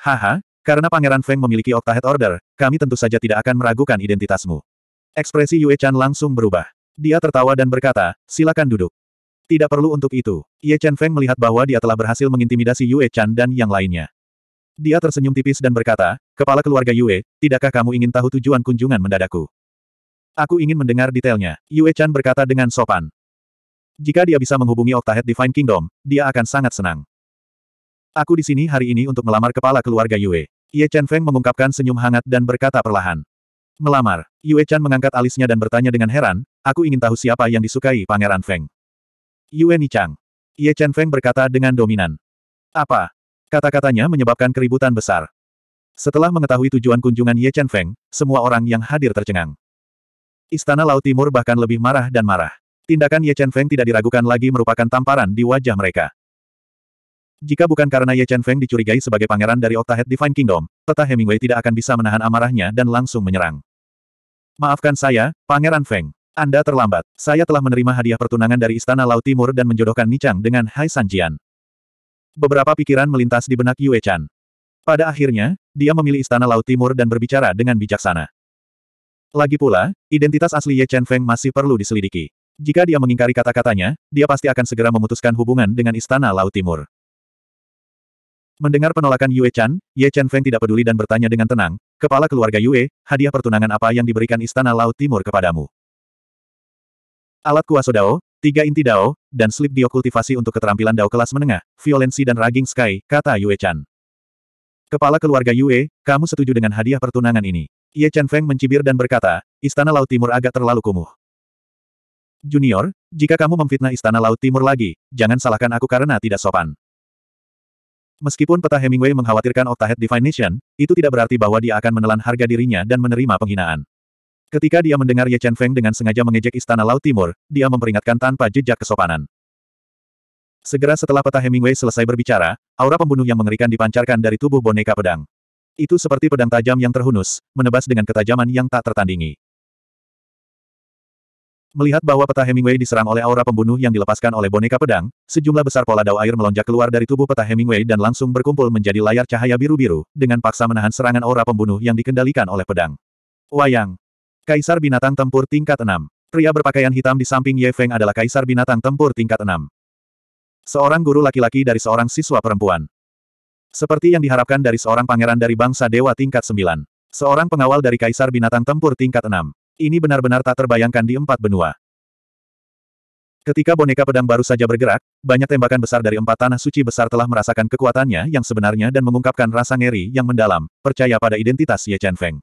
Haha, karena Pangeran Feng memiliki Octahead Order, kami tentu saja tidak akan meragukan identitasmu. Ekspresi Yue Chan langsung berubah. Dia tertawa dan berkata, silakan duduk. Tidak perlu untuk itu. Ye Chen Feng melihat bahwa dia telah berhasil mengintimidasi Yue Chan dan yang lainnya. Dia tersenyum tipis dan berkata, Kepala keluarga Yue, tidakkah kamu ingin tahu tujuan kunjungan mendadakku? Aku ingin mendengar detailnya, Yue Chan berkata dengan sopan. Jika dia bisa menghubungi Octahead Divine Kingdom, dia akan sangat senang. Aku di sini hari ini untuk melamar kepala keluarga Yue. Ye Chen Feng mengungkapkan senyum hangat dan berkata perlahan. Melamar, Yue Chan mengangkat alisnya dan bertanya dengan heran, aku ingin tahu siapa yang disukai Pangeran Feng. Yue Nichang. Ye Chen Feng berkata dengan dominan. Apa? Kata-katanya menyebabkan keributan besar. Setelah mengetahui tujuan kunjungan Ye Chen Feng, semua orang yang hadir tercengang. Istana Laut Timur bahkan lebih marah dan marah. Tindakan Ye Chen Feng tidak diragukan lagi merupakan tamparan di wajah mereka. Jika bukan karena Ye Chen Feng dicurigai sebagai pangeran dari Octahead Divine Kingdom, peta Hemingway tidak akan bisa menahan amarahnya dan langsung menyerang. Maafkan saya, Pangeran Feng. Anda terlambat. Saya telah menerima hadiah pertunangan dari Istana Laut Timur dan menjodohkan Nichang dengan Hai Sanjian. Beberapa pikiran melintas di benak Yue Chan. Pada akhirnya, dia memilih Istana Laut Timur dan berbicara dengan bijaksana. Lagi pula, identitas asli Ye Chen Feng masih perlu diselidiki. Jika dia mengingkari kata-katanya, dia pasti akan segera memutuskan hubungan dengan Istana Laut Timur. Mendengar penolakan Yue Chan, Ye Chen Feng tidak peduli dan bertanya dengan tenang, Kepala keluarga Yue, hadiah pertunangan apa yang diberikan Istana Laut Timur kepadamu? Alat kuasa Dao, tiga inti Dao, dan slip biokultivasi untuk keterampilan Dao kelas menengah, violensi dan raging sky, kata Yue Chan. Kepala keluarga Yue, kamu setuju dengan hadiah pertunangan ini? Ye Chen Feng mencibir dan berkata, Istana Laut Timur agak terlalu kumuh. Junior, jika kamu memfitnah Istana Laut Timur lagi, jangan salahkan aku karena tidak sopan. Meskipun peta Hemingway mengkhawatirkan Octahead Divine Nation, itu tidak berarti bahwa dia akan menelan harga dirinya dan menerima penghinaan. Ketika dia mendengar Ye Chen Feng dengan sengaja mengejek Istana Laut Timur, dia memperingatkan tanpa jejak kesopanan. Segera setelah peta Hemingway selesai berbicara, aura pembunuh yang mengerikan dipancarkan dari tubuh boneka pedang. Itu seperti pedang tajam yang terhunus, menebas dengan ketajaman yang tak tertandingi. Melihat bahwa peta Hemingway diserang oleh aura pembunuh yang dilepaskan oleh boneka pedang, sejumlah besar pola dao air melonjak keluar dari tubuh peta Hemingway dan langsung berkumpul menjadi layar cahaya biru-biru, dengan paksa menahan serangan aura pembunuh yang dikendalikan oleh pedang. Wayang Kaisar Binatang Tempur tingkat 6. Pria berpakaian hitam di samping Ye Feng adalah Kaisar Binatang Tempur tingkat 6. Seorang guru laki-laki dari seorang siswa perempuan. Seperti yang diharapkan dari seorang pangeran dari bangsa dewa tingkat 9. Seorang pengawal dari Kaisar Binatang Tempur tingkat 6. Ini benar-benar tak terbayangkan di empat benua. Ketika boneka pedang baru saja bergerak, banyak tembakan besar dari empat tanah suci besar telah merasakan kekuatannya yang sebenarnya dan mengungkapkan rasa ngeri yang mendalam, percaya pada identitas Ye Chen Feng.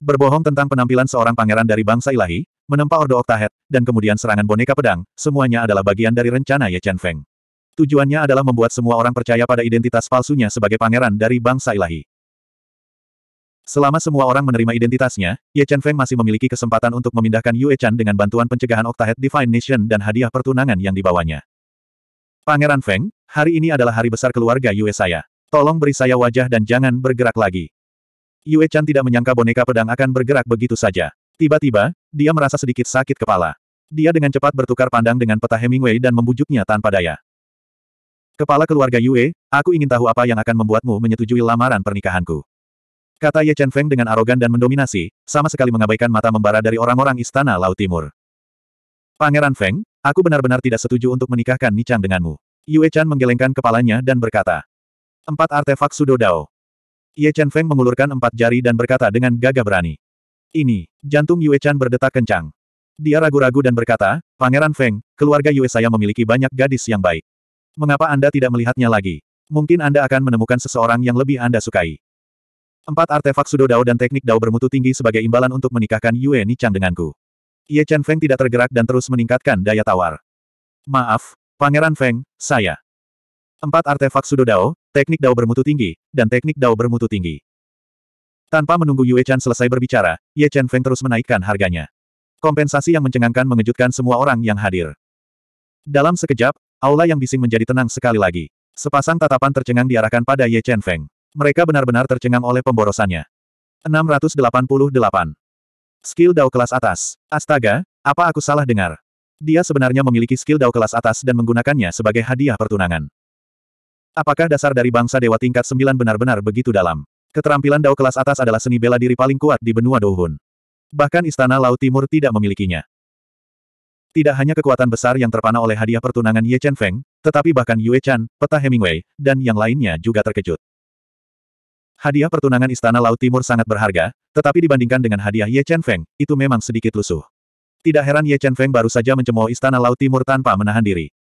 Berbohong tentang penampilan seorang pangeran dari bangsa ilahi, menempa Ordo Oktahet, dan kemudian serangan boneka pedang, semuanya adalah bagian dari rencana Ye Chen Feng. Tujuannya adalah membuat semua orang percaya pada identitas palsunya sebagai pangeran dari bangsa ilahi. Selama semua orang menerima identitasnya, Ye Chen Feng masih memiliki kesempatan untuk memindahkan Yue Chan dengan bantuan pencegahan Octahead Divine Nation dan hadiah pertunangan yang dibawanya. Pangeran Feng, hari ini adalah hari besar keluarga Yue saya. Tolong beri saya wajah dan jangan bergerak lagi. Yue Chan tidak menyangka boneka pedang akan bergerak begitu saja. Tiba-tiba, dia merasa sedikit sakit kepala. Dia dengan cepat bertukar pandang dengan peta Hemingway dan membujuknya tanpa daya. Kepala keluarga Yue, aku ingin tahu apa yang akan membuatmu menyetujui lamaran pernikahanku. Kata Ye Chen Feng dengan arogan dan mendominasi, sama sekali mengabaikan mata membara dari orang-orang istana Laut Timur. Pangeran Feng, aku benar-benar tidak setuju untuk menikahkan Nichang denganmu. Yue Chan menggelengkan kepalanya dan berkata. Empat artefak Sudo Dao. Ye Chen Feng mengulurkan empat jari dan berkata dengan gagah berani. Ini, jantung Yue Chan berdetak kencang. Dia ragu-ragu dan berkata, Pangeran Feng, keluarga Yue saya memiliki banyak gadis yang baik. Mengapa Anda tidak melihatnya lagi? Mungkin Anda akan menemukan seseorang yang lebih Anda sukai. Empat artefak sudo dao dan teknik dao bermutu tinggi sebagai imbalan untuk menikahkan Yue Nichang denganku. Ye Chen Feng tidak tergerak dan terus meningkatkan daya tawar. Maaf, Pangeran Feng, saya. Empat artefak sudo dao, Teknik dao bermutu tinggi, dan teknik dao bermutu tinggi. Tanpa menunggu Yue Chan selesai berbicara, Ye Chen Feng terus menaikkan harganya. Kompensasi yang mencengangkan mengejutkan semua orang yang hadir. Dalam sekejap, aula yang bising menjadi tenang sekali lagi. Sepasang tatapan tercengang diarahkan pada Ye Chen Feng. Mereka benar-benar tercengang oleh pemborosannya. 688. Skill dao kelas atas. Astaga, apa aku salah dengar? Dia sebenarnya memiliki skill dao kelas atas dan menggunakannya sebagai hadiah pertunangan. Apakah dasar dari bangsa dewa tingkat sembilan benar-benar begitu dalam? Keterampilan Dao kelas atas adalah seni bela diri paling kuat di benua Dohun. Bahkan Istana Laut Timur tidak memilikinya. Tidak hanya kekuatan besar yang terpana oleh hadiah pertunangan Ye Chen Feng, tetapi bahkan Yue Chan, peta Hemingway, dan yang lainnya juga terkejut. Hadiah pertunangan Istana Laut Timur sangat berharga, tetapi dibandingkan dengan hadiah Ye Chen Feng, itu memang sedikit lusuh. Tidak heran Ye Chen Feng baru saja mencemooh Istana Laut Timur tanpa menahan diri.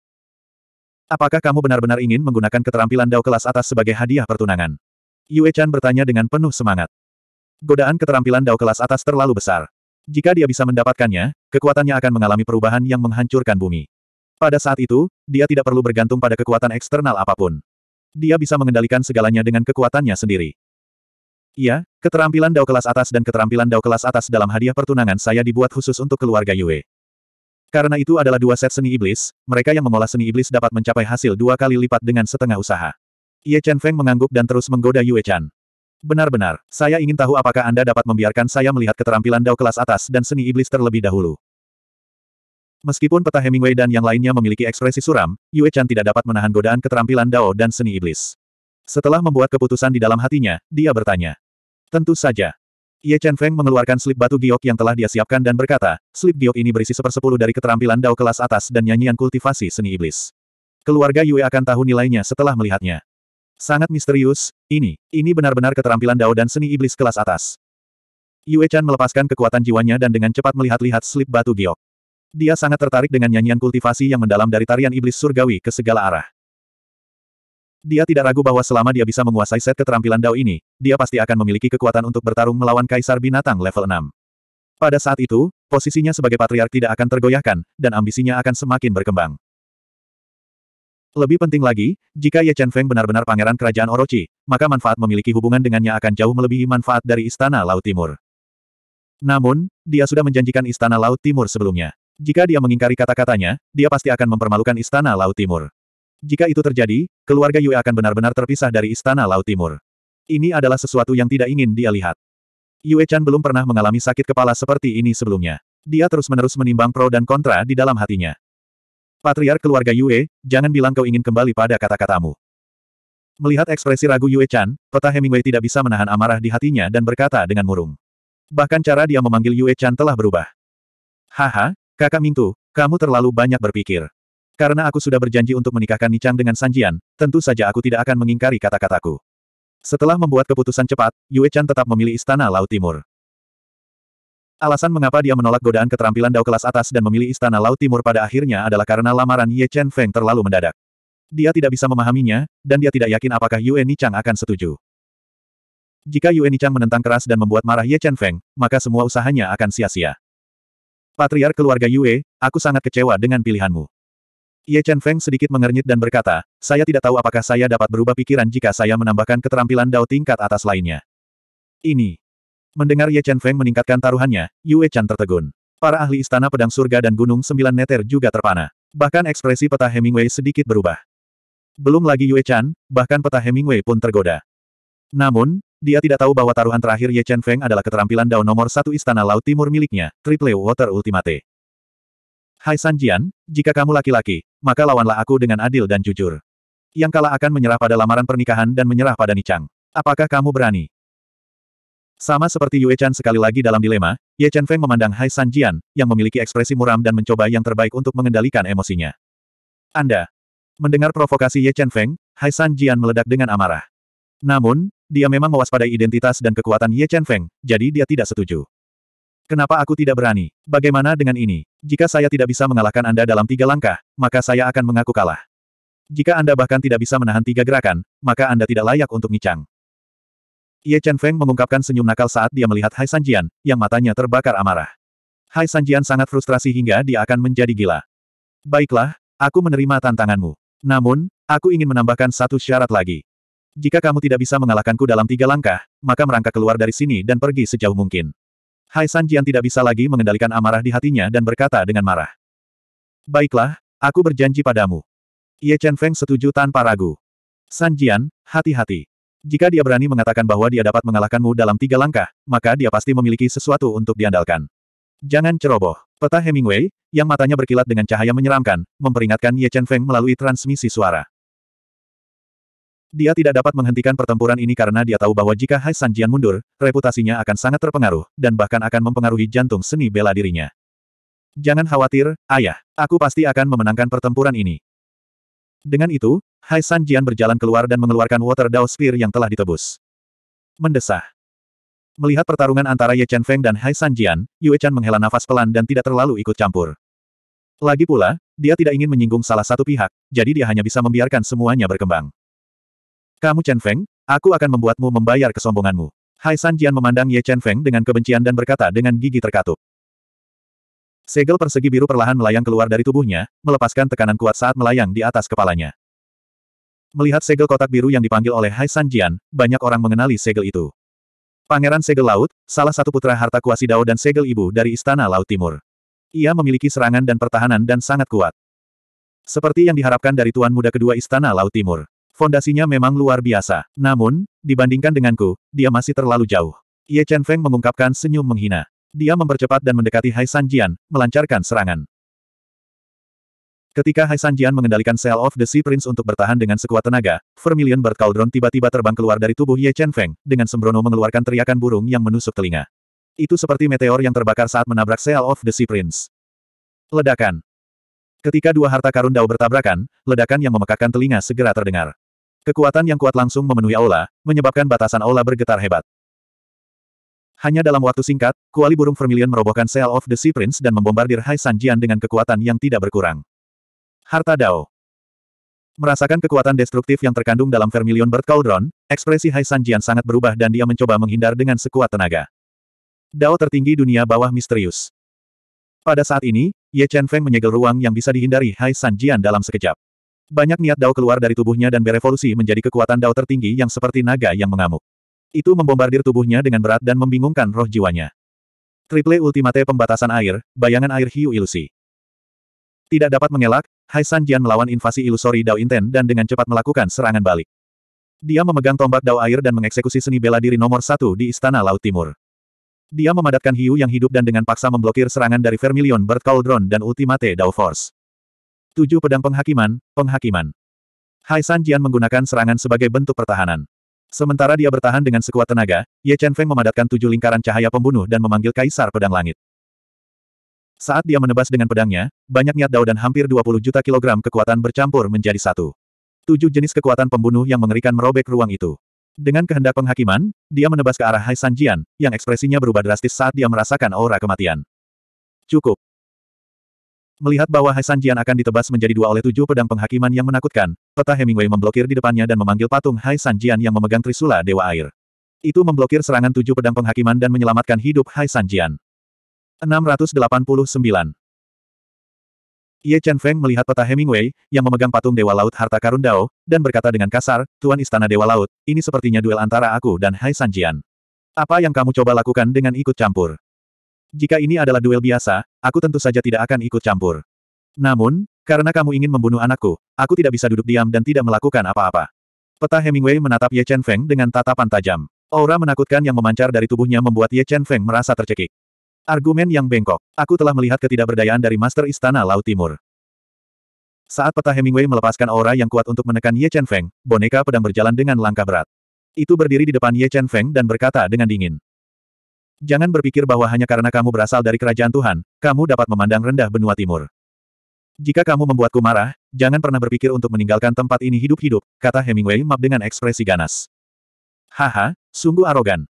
Apakah kamu benar-benar ingin menggunakan keterampilan Dao kelas atas sebagai hadiah pertunangan? Yue Chan bertanya dengan penuh semangat. Godaan keterampilan Dao kelas atas terlalu besar. Jika dia bisa mendapatkannya, kekuatannya akan mengalami perubahan yang menghancurkan bumi. Pada saat itu, dia tidak perlu bergantung pada kekuatan eksternal apapun. Dia bisa mengendalikan segalanya dengan kekuatannya sendiri. Iya, keterampilan Dao kelas atas dan keterampilan Dao kelas atas dalam hadiah pertunangan saya dibuat khusus untuk keluarga Yue. Karena itu adalah dua set seni iblis, mereka yang mengolah seni iblis dapat mencapai hasil dua kali lipat dengan setengah usaha. Ye Chen Feng mengangguk dan terus menggoda Yue Chan. Benar-benar, saya ingin tahu apakah Anda dapat membiarkan saya melihat keterampilan Dao kelas atas dan seni iblis terlebih dahulu. Meskipun peta Hemingway dan yang lainnya memiliki ekspresi suram, Yue Chan tidak dapat menahan godaan keterampilan Dao dan seni iblis. Setelah membuat keputusan di dalam hatinya, dia bertanya. Tentu saja. Ye Chen Feng mengeluarkan slip batu giok yang telah dia siapkan dan berkata, slip giok ini berisi sepersepuluh dari keterampilan dao kelas atas dan nyanyian kultivasi seni iblis. Keluarga Yue akan tahu nilainya setelah melihatnya. Sangat misterius, ini, ini benar-benar keterampilan dao dan seni iblis kelas atas. Yue Chan melepaskan kekuatan jiwanya dan dengan cepat melihat-lihat slip batu giok. Dia sangat tertarik dengan nyanyian kultivasi yang mendalam dari tarian iblis surgawi ke segala arah. Dia tidak ragu bahwa selama dia bisa menguasai set keterampilan Dao ini, dia pasti akan memiliki kekuatan untuk bertarung melawan Kaisar Binatang level 6. Pada saat itu, posisinya sebagai patriark tidak akan tergoyahkan, dan ambisinya akan semakin berkembang. Lebih penting lagi, jika Ye Chen Feng benar-benar pangeran kerajaan Orochi, maka manfaat memiliki hubungan dengannya akan jauh melebihi manfaat dari Istana Laut Timur. Namun, dia sudah menjanjikan Istana Laut Timur sebelumnya. Jika dia mengingkari kata-katanya, dia pasti akan mempermalukan Istana Laut Timur. Jika itu terjadi, keluarga Yue akan benar-benar terpisah dari Istana Laut Timur. Ini adalah sesuatu yang tidak ingin dia lihat. Yue Chan belum pernah mengalami sakit kepala seperti ini sebelumnya. Dia terus-menerus menimbang pro dan kontra di dalam hatinya. Patriar keluarga Yue, jangan bilang kau ingin kembali pada kata-katamu. Melihat ekspresi ragu Yue Chan, peta Hemingway tidak bisa menahan amarah di hatinya dan berkata dengan murung. Bahkan cara dia memanggil Yue Chan telah berubah. Haha, kakak Mingtu, kamu terlalu banyak berpikir. Karena aku sudah berjanji untuk menikahkan Nichang dengan Sanjian, tentu saja aku tidak akan mengingkari kata-kataku. Setelah membuat keputusan cepat, Yue Chan tetap memilih Istana Laut Timur. Alasan mengapa dia menolak godaan keterampilan Dao kelas atas dan memilih Istana Laut Timur pada akhirnya adalah karena lamaran Ye Chen Feng terlalu mendadak. Dia tidak bisa memahaminya, dan dia tidak yakin apakah Yue Nichang akan setuju. Jika Yue Nichang menentang keras dan membuat marah Ye Chen Feng, maka semua usahanya akan sia-sia. Patriar keluarga Yue, aku sangat kecewa dengan pilihanmu. Ye Chen Feng sedikit mengernyit dan berkata, saya tidak tahu apakah saya dapat berubah pikiran jika saya menambahkan keterampilan Dao tingkat atas lainnya. Ini. Mendengar Ye Chen Feng meningkatkan taruhannya, Yue Chan tertegun. Para ahli istana pedang surga dan gunung sembilan neter juga terpana. Bahkan ekspresi peta Hemingway sedikit berubah. Belum lagi Yue Chan, bahkan peta Hemingway pun tergoda. Namun, dia tidak tahu bahwa taruhan terakhir Ye Chen Feng adalah keterampilan Dao nomor satu Istana Laut Timur miliknya, Triple Water Ultimate. Hai Sanjian, jika kamu laki-laki, maka lawanlah aku dengan adil dan jujur. Yang kalah akan menyerah pada lamaran pernikahan dan menyerah pada Nichang. Apakah kamu berani? Sama seperti Yue Chan sekali lagi dalam dilema, Ye Chen Feng memandang Hai San Jian, yang memiliki ekspresi muram dan mencoba yang terbaik untuk mengendalikan emosinya. Anda. Mendengar provokasi Ye Chen Feng, Hai San Jian meledak dengan amarah. Namun, dia memang mewaspadai identitas dan kekuatan Ye Chen Feng, jadi dia tidak setuju. Kenapa aku tidak berani? Bagaimana dengan ini? Jika saya tidak bisa mengalahkan Anda dalam tiga langkah, maka saya akan mengaku kalah. Jika Anda bahkan tidak bisa menahan tiga gerakan, maka Anda tidak layak untuk nicang. Ye Chen Feng mengungkapkan senyum nakal saat dia melihat Hai Sanjian, yang matanya terbakar amarah. Hai Sanjian sangat frustrasi hingga dia akan menjadi gila. Baiklah, aku menerima tantanganmu. Namun, aku ingin menambahkan satu syarat lagi. Jika kamu tidak bisa mengalahkanku dalam tiga langkah, maka merangkak keluar dari sini dan pergi sejauh mungkin. Hai San Jian tidak bisa lagi mengendalikan amarah di hatinya dan berkata dengan marah. Baiklah, aku berjanji padamu. Ye Chen Feng setuju tanpa ragu. San Jian, hati-hati. Jika dia berani mengatakan bahwa dia dapat mengalahkanmu dalam tiga langkah, maka dia pasti memiliki sesuatu untuk diandalkan. Jangan ceroboh. Peta Hemingway, yang matanya berkilat dengan cahaya menyeramkan, memperingatkan Ye Chen Feng melalui transmisi suara. Dia tidak dapat menghentikan pertempuran ini karena dia tahu bahwa jika Hai Sanjian mundur, reputasinya akan sangat terpengaruh, dan bahkan akan mempengaruhi jantung seni bela dirinya. Jangan khawatir, ayah. Aku pasti akan memenangkan pertempuran ini. Dengan itu, Hai Sanjian berjalan keluar dan mengeluarkan Water Dao Spear yang telah ditebus. Mendesah. Melihat pertarungan antara Ye Chen Feng dan Hai Sanjian, Yue Chan menghela nafas pelan dan tidak terlalu ikut campur. Lagi pula, dia tidak ingin menyinggung salah satu pihak, jadi dia hanya bisa membiarkan semuanya berkembang. Kamu Chen Feng, aku akan membuatmu membayar kesombonganmu. Hai San Jian memandang Ye Chen Feng dengan kebencian dan berkata dengan gigi terkatup. Segel persegi biru perlahan melayang keluar dari tubuhnya, melepaskan tekanan kuat saat melayang di atas kepalanya. Melihat segel kotak biru yang dipanggil oleh Hai San Jian, banyak orang mengenali segel itu. Pangeran Segel Laut, salah satu putra harta kuasi Dao dan segel ibu dari Istana Laut Timur. Ia memiliki serangan dan pertahanan dan sangat kuat. Seperti yang diharapkan dari tuan muda kedua Istana Laut Timur. Fondasinya memang luar biasa. Namun, dibandingkan denganku, dia masih terlalu jauh. Ye Chen Feng mengungkapkan senyum menghina. Dia mempercepat dan mendekati Hai San Jian, melancarkan serangan. Ketika Hai San Jian mengendalikan Cell of the Sea Prince untuk bertahan dengan sekuat tenaga, Vermilion Bird Cauldron tiba-tiba terbang keluar dari tubuh Ye Chen Feng, dengan sembrono mengeluarkan teriakan burung yang menusuk telinga. Itu seperti meteor yang terbakar saat menabrak Cell of the Sea Prince. Ledakan. Ketika dua harta karun dao bertabrakan, ledakan yang memekakkan telinga segera terdengar. Kekuatan yang kuat langsung memenuhi aula, menyebabkan batasan aula bergetar hebat. Hanya dalam waktu singkat, kuali burung vermilion merobohkan Seal of the Sea Prince dan membombardir Hai Sanjian dengan kekuatan yang tidak berkurang. Harta Dao Merasakan kekuatan destruktif yang terkandung dalam vermilion Bird Cauldron, ekspresi Hai Sanjian sangat berubah dan dia mencoba menghindar dengan sekuat tenaga. Dao tertinggi dunia bawah misterius. Pada saat ini, Ye Chen Feng menyegel ruang yang bisa dihindari Hai Sanjian dalam sekejap. Banyak niat Dao keluar dari tubuhnya dan berevolusi menjadi kekuatan Dao tertinggi yang seperti naga yang mengamuk. Itu membombardir tubuhnya dengan berat dan membingungkan roh jiwanya. Triple Ultimate Pembatasan Air, Bayangan Air Hiu Ilusi. Tidak dapat mengelak, Hai San Jian melawan invasi ilusori Dao Inten dan dengan cepat melakukan serangan balik. Dia memegang tombak Dao Air dan mengeksekusi seni bela diri nomor satu di Istana Laut Timur. Dia memadatkan hiu yang hidup dan dengan paksa memblokir serangan dari Vermilion Bird Cauldron dan Ultimate Dao Force. Tujuh pedang penghakiman, penghakiman. Hai San Jian menggunakan serangan sebagai bentuk pertahanan. Sementara dia bertahan dengan sekuat tenaga, Ye Chen Feng memadatkan tujuh lingkaran cahaya pembunuh dan memanggil Kaisar Pedang Langit. Saat dia menebas dengan pedangnya, banyak niat dao dan hampir 20 juta kilogram kekuatan bercampur menjadi satu. Tujuh jenis kekuatan pembunuh yang mengerikan merobek ruang itu. Dengan kehendak penghakiman, dia menebas ke arah Hai San Jian, yang ekspresinya berubah drastis saat dia merasakan aura kematian. Cukup. Melihat bahwa Hai Sanjian akan ditebas menjadi dua oleh tujuh pedang penghakiman yang menakutkan, peta Hemingway memblokir di depannya dan memanggil patung Hai Sanjian yang memegang Trisula Dewa Air. Itu memblokir serangan tujuh pedang penghakiman dan menyelamatkan hidup Hai Sanjian. 689 Ye Chen Feng melihat peta Hemingway, yang memegang patung Dewa Laut Harta Karun Dao, dan berkata dengan kasar, Tuan Istana Dewa Laut, ini sepertinya duel antara aku dan Hai Sanjian. Apa yang kamu coba lakukan dengan ikut campur? Jika ini adalah duel biasa, aku tentu saja tidak akan ikut campur. Namun, karena kamu ingin membunuh anakku, aku tidak bisa duduk diam dan tidak melakukan apa-apa. Peta Hemingway menatap Ye Chen Feng dengan tatapan tajam. Aura menakutkan yang memancar dari tubuhnya membuat Ye Chen Feng merasa tercekik. Argumen yang bengkok. Aku telah melihat ketidakberdayaan dari Master Istana Laut Timur. Saat peta Hemingway melepaskan aura yang kuat untuk menekan Ye Chen Feng, boneka pedang berjalan dengan langkah berat. Itu berdiri di depan Ye Chen Feng dan berkata dengan dingin. Jangan berpikir bahwa hanya karena kamu berasal dari kerajaan Tuhan, kamu dapat memandang rendah benua timur. Jika kamu membuatku marah, jangan pernah berpikir untuk meninggalkan tempat ini hidup-hidup, kata Hemingway map dengan ekspresi ganas. Haha, sungguh arogan.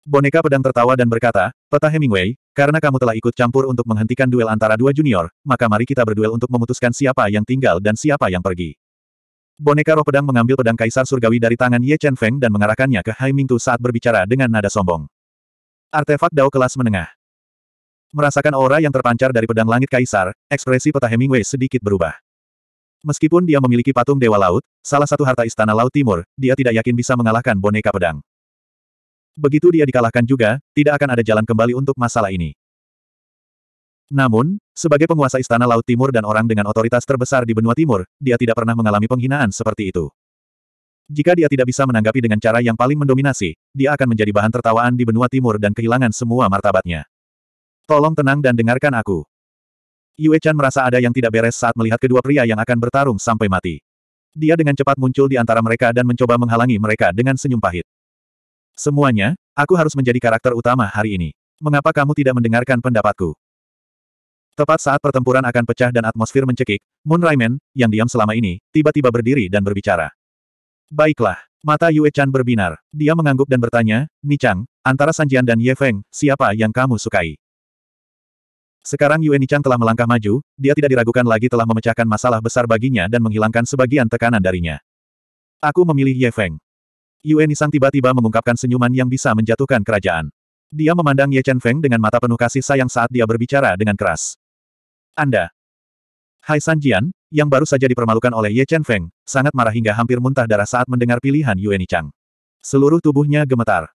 Boneka pedang tertawa dan berkata, Peta Hemingway, karena kamu telah ikut campur untuk menghentikan duel antara dua junior, maka mari kita berduel untuk memutuskan siapa yang tinggal dan siapa yang pergi. Boneka roh pedang mengambil pedang kaisar surgawi dari tangan Ye Chen Feng dan mengarahkannya ke Hai Mingtu saat berbicara dengan nada sombong. Artefak Dao kelas menengah. Merasakan aura yang terpancar dari pedang langit kaisar, ekspresi peta Hemingway sedikit berubah. Meskipun dia memiliki patung Dewa Laut, salah satu harta istana Laut Timur, dia tidak yakin bisa mengalahkan boneka pedang. Begitu dia dikalahkan juga, tidak akan ada jalan kembali untuk masalah ini. Namun, sebagai penguasa istana Laut Timur dan orang dengan otoritas terbesar di benua timur, dia tidak pernah mengalami penghinaan seperti itu. Jika dia tidak bisa menanggapi dengan cara yang paling mendominasi, dia akan menjadi bahan tertawaan di benua timur dan kehilangan semua martabatnya. Tolong tenang dan dengarkan aku. Yue Chan merasa ada yang tidak beres saat melihat kedua pria yang akan bertarung sampai mati. Dia dengan cepat muncul di antara mereka dan mencoba menghalangi mereka dengan senyum pahit. Semuanya, aku harus menjadi karakter utama hari ini. Mengapa kamu tidak mendengarkan pendapatku? Tepat saat pertempuran akan pecah dan atmosfer mencekik, Moon Raimen, yang diam selama ini, tiba-tiba berdiri dan berbicara. Baiklah. Mata Yue Chan berbinar. Dia mengangguk dan bertanya, Ni Chang, antara Sanjian dan Ye Feng, siapa yang kamu sukai? Sekarang Yue Nichang telah melangkah maju, dia tidak diragukan lagi telah memecahkan masalah besar baginya dan menghilangkan sebagian tekanan darinya. Aku memilih Ye Feng. Yue Nisang tiba-tiba mengungkapkan senyuman yang bisa menjatuhkan kerajaan. Dia memandang Ye Chen Feng dengan mata penuh kasih sayang saat dia berbicara dengan keras. Anda. Hai Sanjian, yang baru saja dipermalukan oleh Ye Chen Feng, sangat marah hingga hampir muntah darah saat mendengar pilihan Yueni Chang. Seluruh tubuhnya gemetar.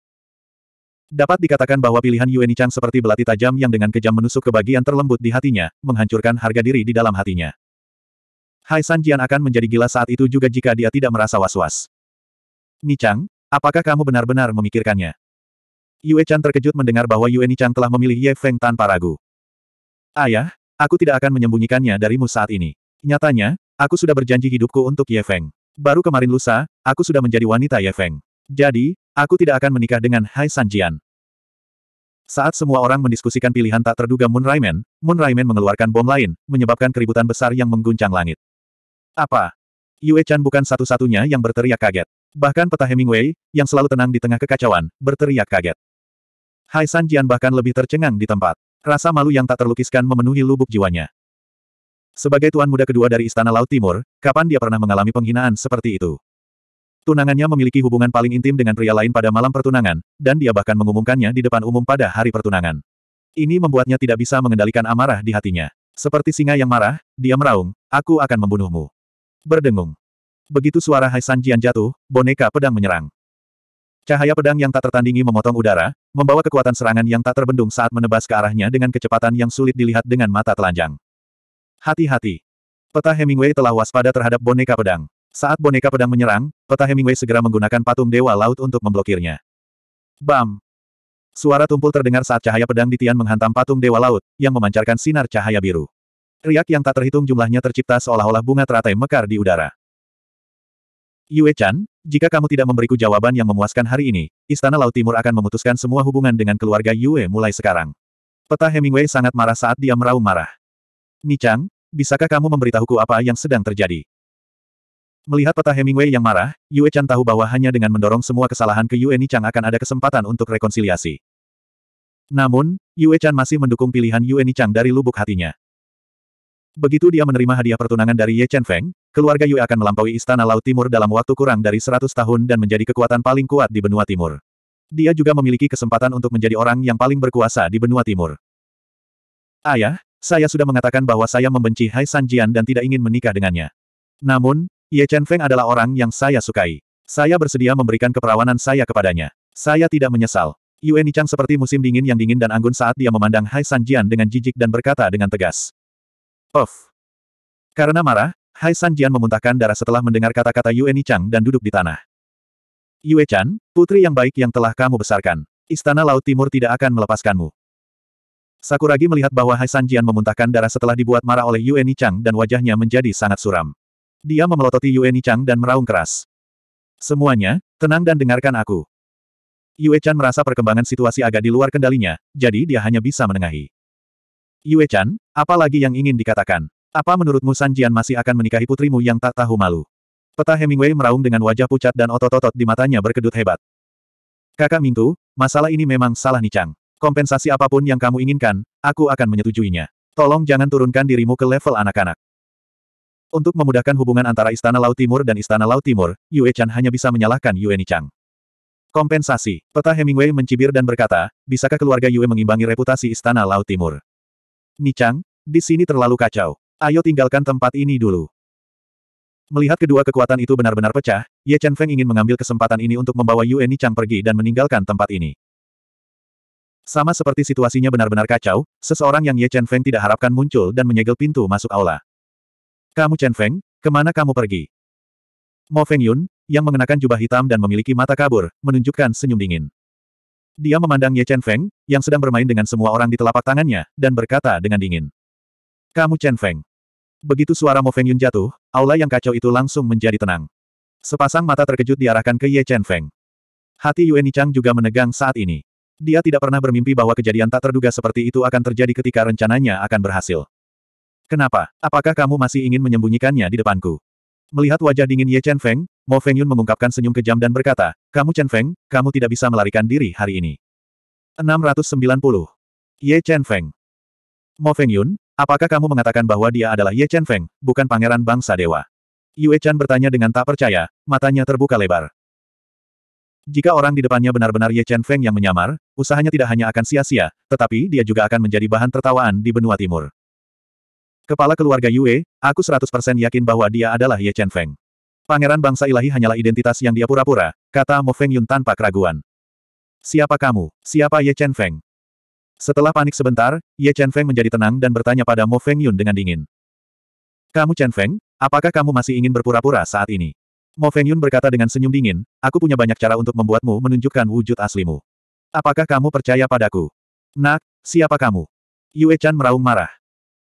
Dapat dikatakan bahwa pilihan Yueni Chang seperti belati tajam yang dengan kejam menusuk ke bagian terlembut di hatinya, menghancurkan harga diri di dalam hatinya. Hai San Jian akan menjadi gila saat itu juga jika dia tidak merasa was-was. Ni Chang, apakah kamu benar-benar memikirkannya? Yue Chan terkejut mendengar bahwa Yueni Chang telah memilih Ye Feng tanpa ragu. Ayah, aku tidak akan menyembunyikannya darimu saat ini. Nyatanya, aku sudah berjanji hidupku untuk Ye Feng. Baru kemarin lusa, aku sudah menjadi wanita Ye Feng. Jadi, aku tidak akan menikah dengan Hai Sanjian. Saat semua orang mendiskusikan pilihan tak terduga Moon Raimen, Moon Raimen mengeluarkan bom lain, menyebabkan keributan besar yang mengguncang langit. Apa? Yue Chan bukan satu-satunya yang berteriak kaget. Bahkan peta Hemingway, yang selalu tenang di tengah kekacauan, berteriak kaget. Hai Sanjian bahkan lebih tercengang di tempat. Rasa malu yang tak terlukiskan memenuhi lubuk jiwanya. Sebagai tuan muda kedua dari Istana Laut Timur, kapan dia pernah mengalami penghinaan seperti itu? Tunangannya memiliki hubungan paling intim dengan pria lain pada malam pertunangan, dan dia bahkan mengumumkannya di depan umum pada hari pertunangan. Ini membuatnya tidak bisa mengendalikan amarah di hatinya. Seperti singa yang marah, dia meraung, aku akan membunuhmu. Berdengung. Begitu suara Hai San Jian jatuh, boneka pedang menyerang. Cahaya pedang yang tak tertandingi memotong udara, membawa kekuatan serangan yang tak terbendung saat menebas ke arahnya dengan kecepatan yang sulit dilihat dengan mata telanjang. Hati-hati. Peta Hemingway telah waspada terhadap boneka pedang. Saat boneka pedang menyerang, peta Hemingway segera menggunakan patung Dewa Laut untuk memblokirnya. Bam! Suara tumpul terdengar saat cahaya pedang di Tian menghantam patung Dewa Laut, yang memancarkan sinar cahaya biru. Riak yang tak terhitung jumlahnya tercipta seolah-olah bunga teratai mekar di udara. Yue Chan, jika kamu tidak memberiku jawaban yang memuaskan hari ini, Istana Laut Timur akan memutuskan semua hubungan dengan keluarga Yue mulai sekarang. Peta Hemingway sangat marah saat dia meraung marah. Nichang, bisakah kamu memberitahuku apa yang sedang terjadi? Melihat peta Hemingway yang marah, Yue Chan tahu bahwa hanya dengan mendorong semua kesalahan ke Yue Ni akan ada kesempatan untuk rekonsiliasi. Namun, Yue Chan masih mendukung pilihan Yue Ni dari lubuk hatinya. Begitu dia menerima hadiah pertunangan dari Ye Chen Feng, keluarga Yue akan melampaui Istana Laut Timur dalam waktu kurang dari 100 tahun dan menjadi kekuatan paling kuat di benua timur. Dia juga memiliki kesempatan untuk menjadi orang yang paling berkuasa di benua timur. Ayah, saya sudah mengatakan bahwa saya membenci Hai Sanjian dan tidak ingin menikah dengannya. Namun, Ye Chen Feng adalah orang yang saya sukai. Saya bersedia memberikan keperawanan saya kepadanya. Saya tidak menyesal. Yue Nichang seperti musim dingin yang dingin dan anggun saat dia memandang Hai Sanjian dengan jijik dan berkata dengan tegas. Of. Karena marah, Hai Sanjian memuntahkan darah setelah mendengar kata-kata Yue Nichang dan duduk di tanah. Yue Chan, putri yang baik yang telah kamu besarkan. Istana Laut Timur tidak akan melepaskanmu. Sakuragi melihat bahwa Hai Sanjian memuntahkan darah setelah dibuat marah oleh Yue Chang dan wajahnya menjadi sangat suram. Dia memelototi Yue Chang dan meraung keras. Semuanya, tenang dan dengarkan aku. Yue Chan merasa perkembangan situasi agak di luar kendalinya, jadi dia hanya bisa menengahi. Yue Chan, apa lagi yang ingin dikatakan? Apa menurutmu Sanjian masih akan menikahi putrimu yang tak tahu malu? Peta Hemingway meraung dengan wajah pucat dan otot-otot di matanya berkedut hebat. Kakak Mintu, masalah ini memang salah Nichang. Kompensasi apapun yang kamu inginkan, aku akan menyetujuinya. Tolong jangan turunkan dirimu ke level anak-anak. Untuk memudahkan hubungan antara Istana Laut Timur dan Istana Laut Timur, Yue Chan hanya bisa menyalahkan Yue Nichang. Kompensasi. Peta Hemingway mencibir dan berkata, bisakah keluarga Yue mengimbangi reputasi Istana Laut Timur? Nichang, di sini terlalu kacau. Ayo tinggalkan tempat ini dulu. Melihat kedua kekuatan itu benar-benar pecah, Ye Chen Feng ingin mengambil kesempatan ini untuk membawa Yue Nichang pergi dan meninggalkan tempat ini. Sama seperti situasinya benar-benar kacau, seseorang yang Ye Chen Feng tidak harapkan muncul dan menyegel pintu masuk aula. Kamu Chen Feng, kemana kamu pergi? Mo Feng Yun, yang mengenakan jubah hitam dan memiliki mata kabur, menunjukkan senyum dingin. Dia memandang Ye Chen Feng, yang sedang bermain dengan semua orang di telapak tangannya, dan berkata dengan dingin. Kamu Chen Feng. Begitu suara Mo Feng Yun jatuh, aula yang kacau itu langsung menjadi tenang. Sepasang mata terkejut diarahkan ke Ye Chen Feng. Hati Yuan Chang juga menegang saat ini. Dia tidak pernah bermimpi bahwa kejadian tak terduga seperti itu akan terjadi ketika rencananya akan berhasil. Kenapa? Apakah kamu masih ingin menyembunyikannya di depanku? Melihat wajah dingin Ye Chen Feng, Mo Feng Yun mengungkapkan senyum kejam dan berkata, Kamu Chen Feng, kamu tidak bisa melarikan diri hari ini. 690. Ye Chen Feng Mo Feng Yun, apakah kamu mengatakan bahwa dia adalah Ye Chen Feng, bukan pangeran bangsa dewa? Yue Chan bertanya dengan tak percaya, matanya terbuka lebar. Jika orang di depannya benar-benar Ye Chen Feng yang menyamar, usahanya tidak hanya akan sia-sia, tetapi dia juga akan menjadi bahan tertawaan di benua timur. Kepala keluarga Yue, aku 100% yakin bahwa dia adalah Ye Chen Feng. Pangeran bangsa ilahi hanyalah identitas yang dia pura-pura, kata Mo Feng Yun tanpa keraguan. Siapa kamu? Siapa Ye Chen Feng? Setelah panik sebentar, Ye Chen Feng menjadi tenang dan bertanya pada Mo Feng Yun dengan dingin. Kamu Chen Feng, apakah kamu masih ingin berpura-pura saat ini? Mo Fengyun berkata dengan senyum dingin, aku punya banyak cara untuk membuatmu menunjukkan wujud aslimu. Apakah kamu percaya padaku? Nak, siapa kamu? Yue Chan meraung marah.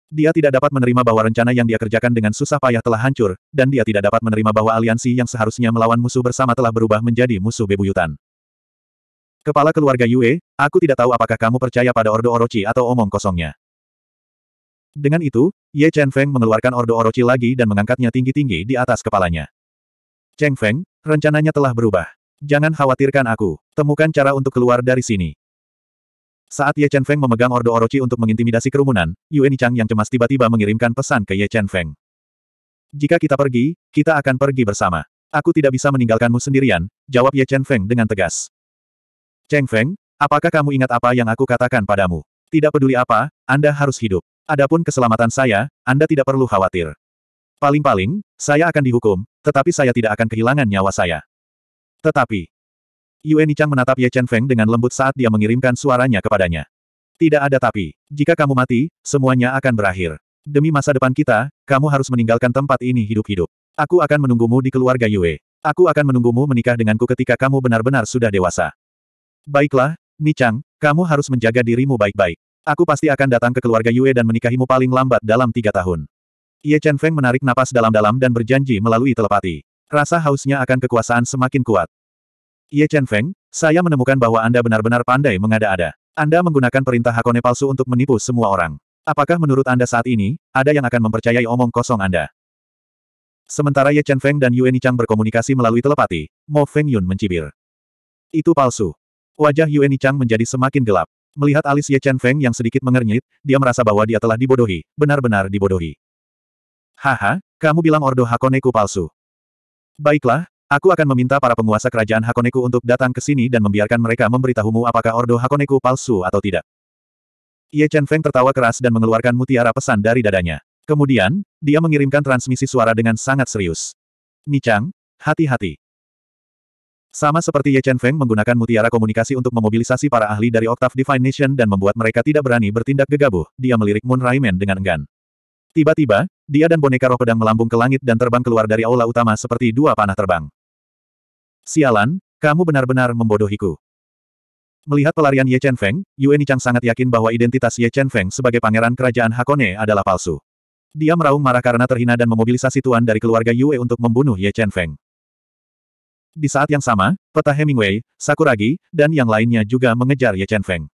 Dia tidak dapat menerima bahwa rencana yang dia kerjakan dengan susah payah telah hancur, dan dia tidak dapat menerima bahwa aliansi yang seharusnya melawan musuh bersama telah berubah menjadi musuh bebuyutan. Kepala keluarga Yue, aku tidak tahu apakah kamu percaya pada Ordo Orochi atau omong kosongnya. Dengan itu, Ye Chen Feng mengeluarkan Ordo Orochi lagi dan mengangkatnya tinggi-tinggi di atas kepalanya. Cheng Feng, rencananya telah berubah. Jangan khawatirkan aku, temukan cara untuk keluar dari sini. Saat Ye Chen Feng memegang Ordo Orochi untuk mengintimidasi kerumunan, Yuan Chang yang cemas tiba-tiba mengirimkan pesan ke Ye Chen Feng. Jika kita pergi, kita akan pergi bersama. Aku tidak bisa meninggalkanmu sendirian, jawab Ye Chen Feng dengan tegas. Cheng Feng, apakah kamu ingat apa yang aku katakan padamu? Tidak peduli apa, Anda harus hidup. Adapun keselamatan saya, Anda tidak perlu khawatir. Paling-paling, saya akan dihukum, tetapi saya tidak akan kehilangan nyawa saya. Tetapi, Yue Nichang menatap Ye Chen Feng dengan lembut saat dia mengirimkan suaranya kepadanya. Tidak ada tapi. Jika kamu mati, semuanya akan berakhir. Demi masa depan kita, kamu harus meninggalkan tempat ini hidup-hidup. Aku akan menunggumu di keluarga Yue. Aku akan menunggumu menikah denganku ketika kamu benar-benar sudah dewasa. Baiklah, Nichang, kamu harus menjaga dirimu baik-baik. Aku pasti akan datang ke keluarga Yue dan menikahimu paling lambat dalam tiga tahun. Ye Chen Feng menarik napas dalam-dalam dan berjanji melalui telepati. Rasa hausnya akan kekuasaan semakin kuat. Ye Chen Feng, saya menemukan bahwa Anda benar-benar pandai mengada-ada. Anda menggunakan perintah Hakone palsu untuk menipu semua orang. Apakah menurut Anda saat ini, ada yang akan mempercayai omong kosong Anda? Sementara Ye Chen Feng dan Yuan Chang berkomunikasi melalui telepati, Mo Feng Yun mencibir. Itu palsu. Wajah Yuan Chang menjadi semakin gelap. Melihat alis Ye Chen Feng yang sedikit mengernyit, dia merasa bahwa dia telah dibodohi, benar-benar dibodohi. Haha, kamu bilang Ordo Hakoneku palsu. Baiklah, aku akan meminta para penguasa kerajaan Hakoneku untuk datang ke sini dan membiarkan mereka memberitahumu apakah Ordo Hakoneku palsu atau tidak. Ye Chen Feng tertawa keras dan mengeluarkan mutiara pesan dari dadanya. Kemudian, dia mengirimkan transmisi suara dengan sangat serius. Nichang, hati-hati. Sama seperti Ye Chen Feng menggunakan mutiara komunikasi untuk memobilisasi para ahli dari Octave Divine Nation dan membuat mereka tidak berani bertindak gegabah, dia melirik Moon Raimen dengan enggan. Tiba-tiba, dia dan boneka roh pedang melambung ke langit dan terbang keluar dari aula utama seperti dua panah terbang. Sialan, kamu benar-benar membodohiku. Melihat pelarian Ye Chen Feng, Yue Nichang sangat yakin bahwa identitas Ye Chen Feng sebagai pangeran kerajaan Hakone adalah palsu. Dia meraung marah karena terhina dan memobilisasi tuan dari keluarga Yue untuk membunuh Ye Chen Feng. Di saat yang sama, peta Hemingway, Sakuragi, dan yang lainnya juga mengejar Ye Chen Feng.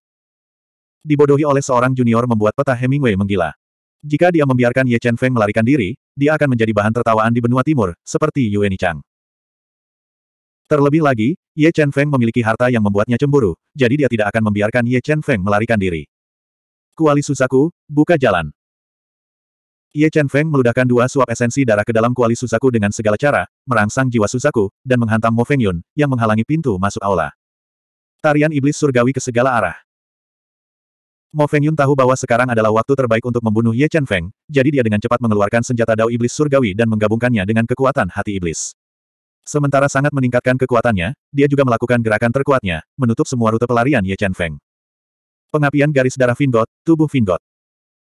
Dibodohi oleh seorang junior membuat peta Hemingway menggila. Jika dia membiarkan Ye Chen Feng melarikan diri, dia akan menjadi bahan tertawaan di benua timur, seperti Yue Chang. Terlebih lagi, Ye Chen Feng memiliki harta yang membuatnya cemburu, jadi dia tidak akan membiarkan Ye Chen Feng melarikan diri. Kuali Susaku, buka jalan. Ye Chen Feng meludahkan dua suap esensi darah ke dalam kuali Susaku dengan segala cara, merangsang jiwa Susaku, dan menghantam Mo Feng Yun, yang menghalangi pintu masuk aula. Tarian iblis surgawi ke segala arah. Mo Feng Yun tahu bahwa sekarang adalah waktu terbaik untuk membunuh Ye Chen Feng, jadi dia dengan cepat mengeluarkan senjata Dao Iblis Surgawi dan menggabungkannya dengan kekuatan hati iblis. Sementara sangat meningkatkan kekuatannya, dia juga melakukan gerakan terkuatnya, menutup semua rute pelarian Ye Chen Feng. Pengapian garis darah Vingot, tubuh Vingot.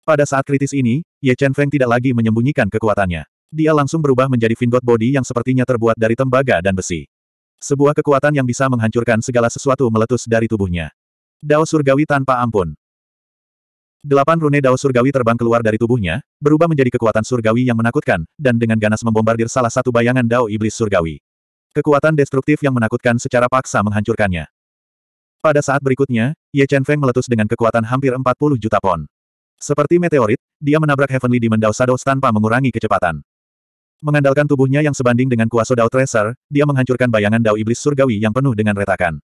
Pada saat kritis ini, Ye Chen Feng tidak lagi menyembunyikan kekuatannya. Dia langsung berubah menjadi Vingot Body yang sepertinya terbuat dari tembaga dan besi. Sebuah kekuatan yang bisa menghancurkan segala sesuatu meletus dari tubuhnya. Dao surgawi tanpa ampun. Delapan rune dao surgawi terbang keluar dari tubuhnya, berubah menjadi kekuatan surgawi yang menakutkan, dan dengan ganas membombardir salah satu bayangan dao iblis surgawi. Kekuatan destruktif yang menakutkan secara paksa menghancurkannya. Pada saat berikutnya, Ye Chen Feng meletus dengan kekuatan hampir 40 juta pon. Seperti meteorit, dia menabrak Heavenly Demon Dao Shadows tanpa mengurangi kecepatan. Mengandalkan tubuhnya yang sebanding dengan kuasa Dao Tracer, dia menghancurkan bayangan Dao Iblis Surgawi yang penuh dengan retakan.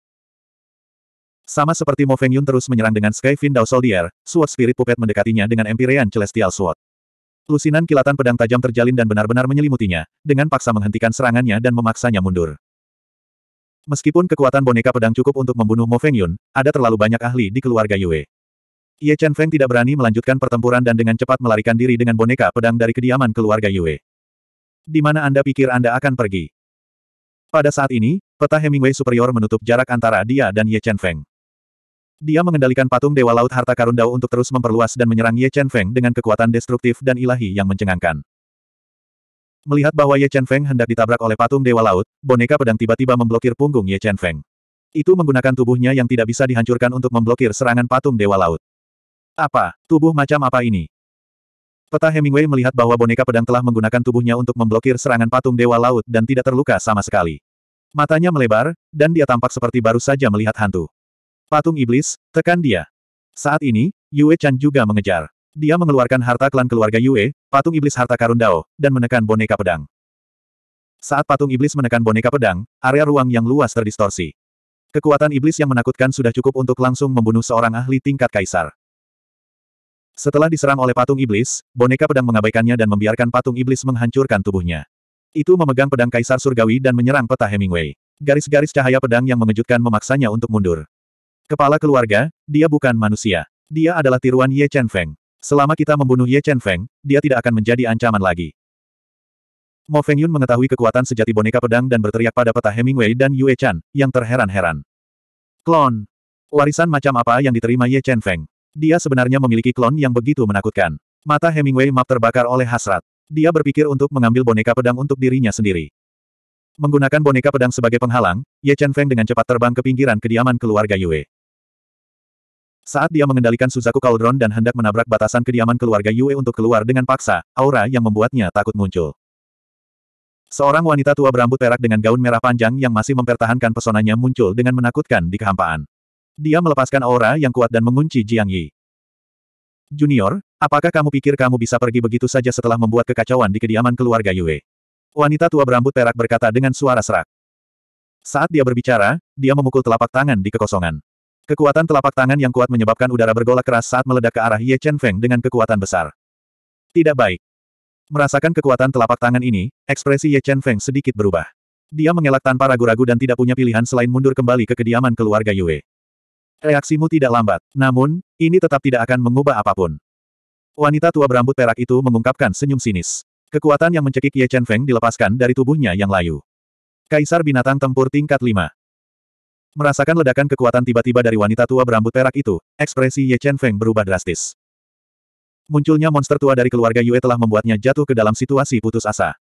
Sama seperti Mo Feng Yun terus menyerang dengan Sky Fin Dao Soldier, Sword Spirit Puppet mendekatinya dengan Empyrean Celestial Sword. Lusinan kilatan pedang tajam terjalin dan benar-benar menyelimutinya, dengan paksa menghentikan serangannya dan memaksanya mundur. Meskipun kekuatan boneka pedang cukup untuk membunuh Mo Feng Yun, ada terlalu banyak ahli di keluarga Yue. Ye Chen Feng tidak berani melanjutkan pertempuran dan dengan cepat melarikan diri dengan boneka pedang dari kediaman keluarga Yue. Di mana Anda pikir Anda akan pergi? Pada saat ini, peta Hemingway superior menutup jarak antara dia dan Ye Chen Feng. Dia mengendalikan patung Dewa Laut Harta Karun Dao untuk terus memperluas dan menyerang Ye Chen Feng dengan kekuatan destruktif dan ilahi yang mencengangkan. Melihat bahwa Ye Chen Feng hendak ditabrak oleh patung Dewa Laut, boneka pedang tiba-tiba memblokir punggung Ye Chen Feng. Itu menggunakan tubuhnya yang tidak bisa dihancurkan untuk memblokir serangan patung Dewa Laut. Apa? Tubuh macam apa ini? Peta Hemingway melihat bahwa boneka pedang telah menggunakan tubuhnya untuk memblokir serangan patung Dewa Laut dan tidak terluka sama sekali. Matanya melebar, dan dia tampak seperti baru saja melihat hantu. Patung iblis, tekan dia. Saat ini, Yue Chan juga mengejar. Dia mengeluarkan harta klan keluarga Yue, patung iblis harta karun Dao, dan menekan boneka pedang. Saat patung iblis menekan boneka pedang, area ruang yang luas terdistorsi. Kekuatan iblis yang menakutkan sudah cukup untuk langsung membunuh seorang ahli tingkat kaisar. Setelah diserang oleh patung iblis, boneka pedang mengabaikannya dan membiarkan patung iblis menghancurkan tubuhnya. Itu memegang pedang kaisar surgawi dan menyerang peta Hemingway. Garis-garis cahaya pedang yang mengejutkan memaksanya untuk mundur. Kepala keluarga, dia bukan manusia. Dia adalah tiruan Ye Chen Feng. Selama kita membunuh Ye Chen Feng, dia tidak akan menjadi ancaman lagi. Mo Feng Yun mengetahui kekuatan sejati boneka pedang dan berteriak pada peta Hemingway dan Yue Chan, yang terheran-heran. Klon. Warisan macam apa yang diterima Ye Chen Feng? Dia sebenarnya memiliki klon yang begitu menakutkan. Mata Hemingway map terbakar oleh hasrat. Dia berpikir untuk mengambil boneka pedang untuk dirinya sendiri. Menggunakan boneka pedang sebagai penghalang, Ye Chen Feng dengan cepat terbang ke pinggiran kediaman keluarga Yue. Saat dia mengendalikan Suzaku Cauldron dan hendak menabrak batasan kediaman keluarga Yue untuk keluar dengan paksa, aura yang membuatnya takut muncul. Seorang wanita tua berambut perak dengan gaun merah panjang yang masih mempertahankan pesonanya muncul dengan menakutkan di kehampaan. Dia melepaskan aura yang kuat dan mengunci Jiang Yi. Junior, apakah kamu pikir kamu bisa pergi begitu saja setelah membuat kekacauan di kediaman keluarga Yue? Wanita tua berambut perak berkata dengan suara serak. Saat dia berbicara, dia memukul telapak tangan di kekosongan. Kekuatan telapak tangan yang kuat menyebabkan udara bergolak keras saat meledak ke arah Ye Chen Feng dengan kekuatan besar. Tidak baik. Merasakan kekuatan telapak tangan ini, ekspresi Ye Chen Feng sedikit berubah. Dia mengelak tanpa ragu-ragu dan tidak punya pilihan selain mundur kembali ke kediaman keluarga Yue. Reaksimu tidak lambat, namun, ini tetap tidak akan mengubah apapun. Wanita tua berambut perak itu mengungkapkan senyum sinis. Kekuatan yang mencekik Ye Chen Feng dilepaskan dari tubuhnya yang layu. Kaisar Binatang Tempur tingkat 5. Merasakan ledakan kekuatan tiba-tiba dari wanita tua berambut perak itu, ekspresi Ye Chen Feng berubah drastis. Munculnya monster tua dari keluarga Yue telah membuatnya jatuh ke dalam situasi putus asa.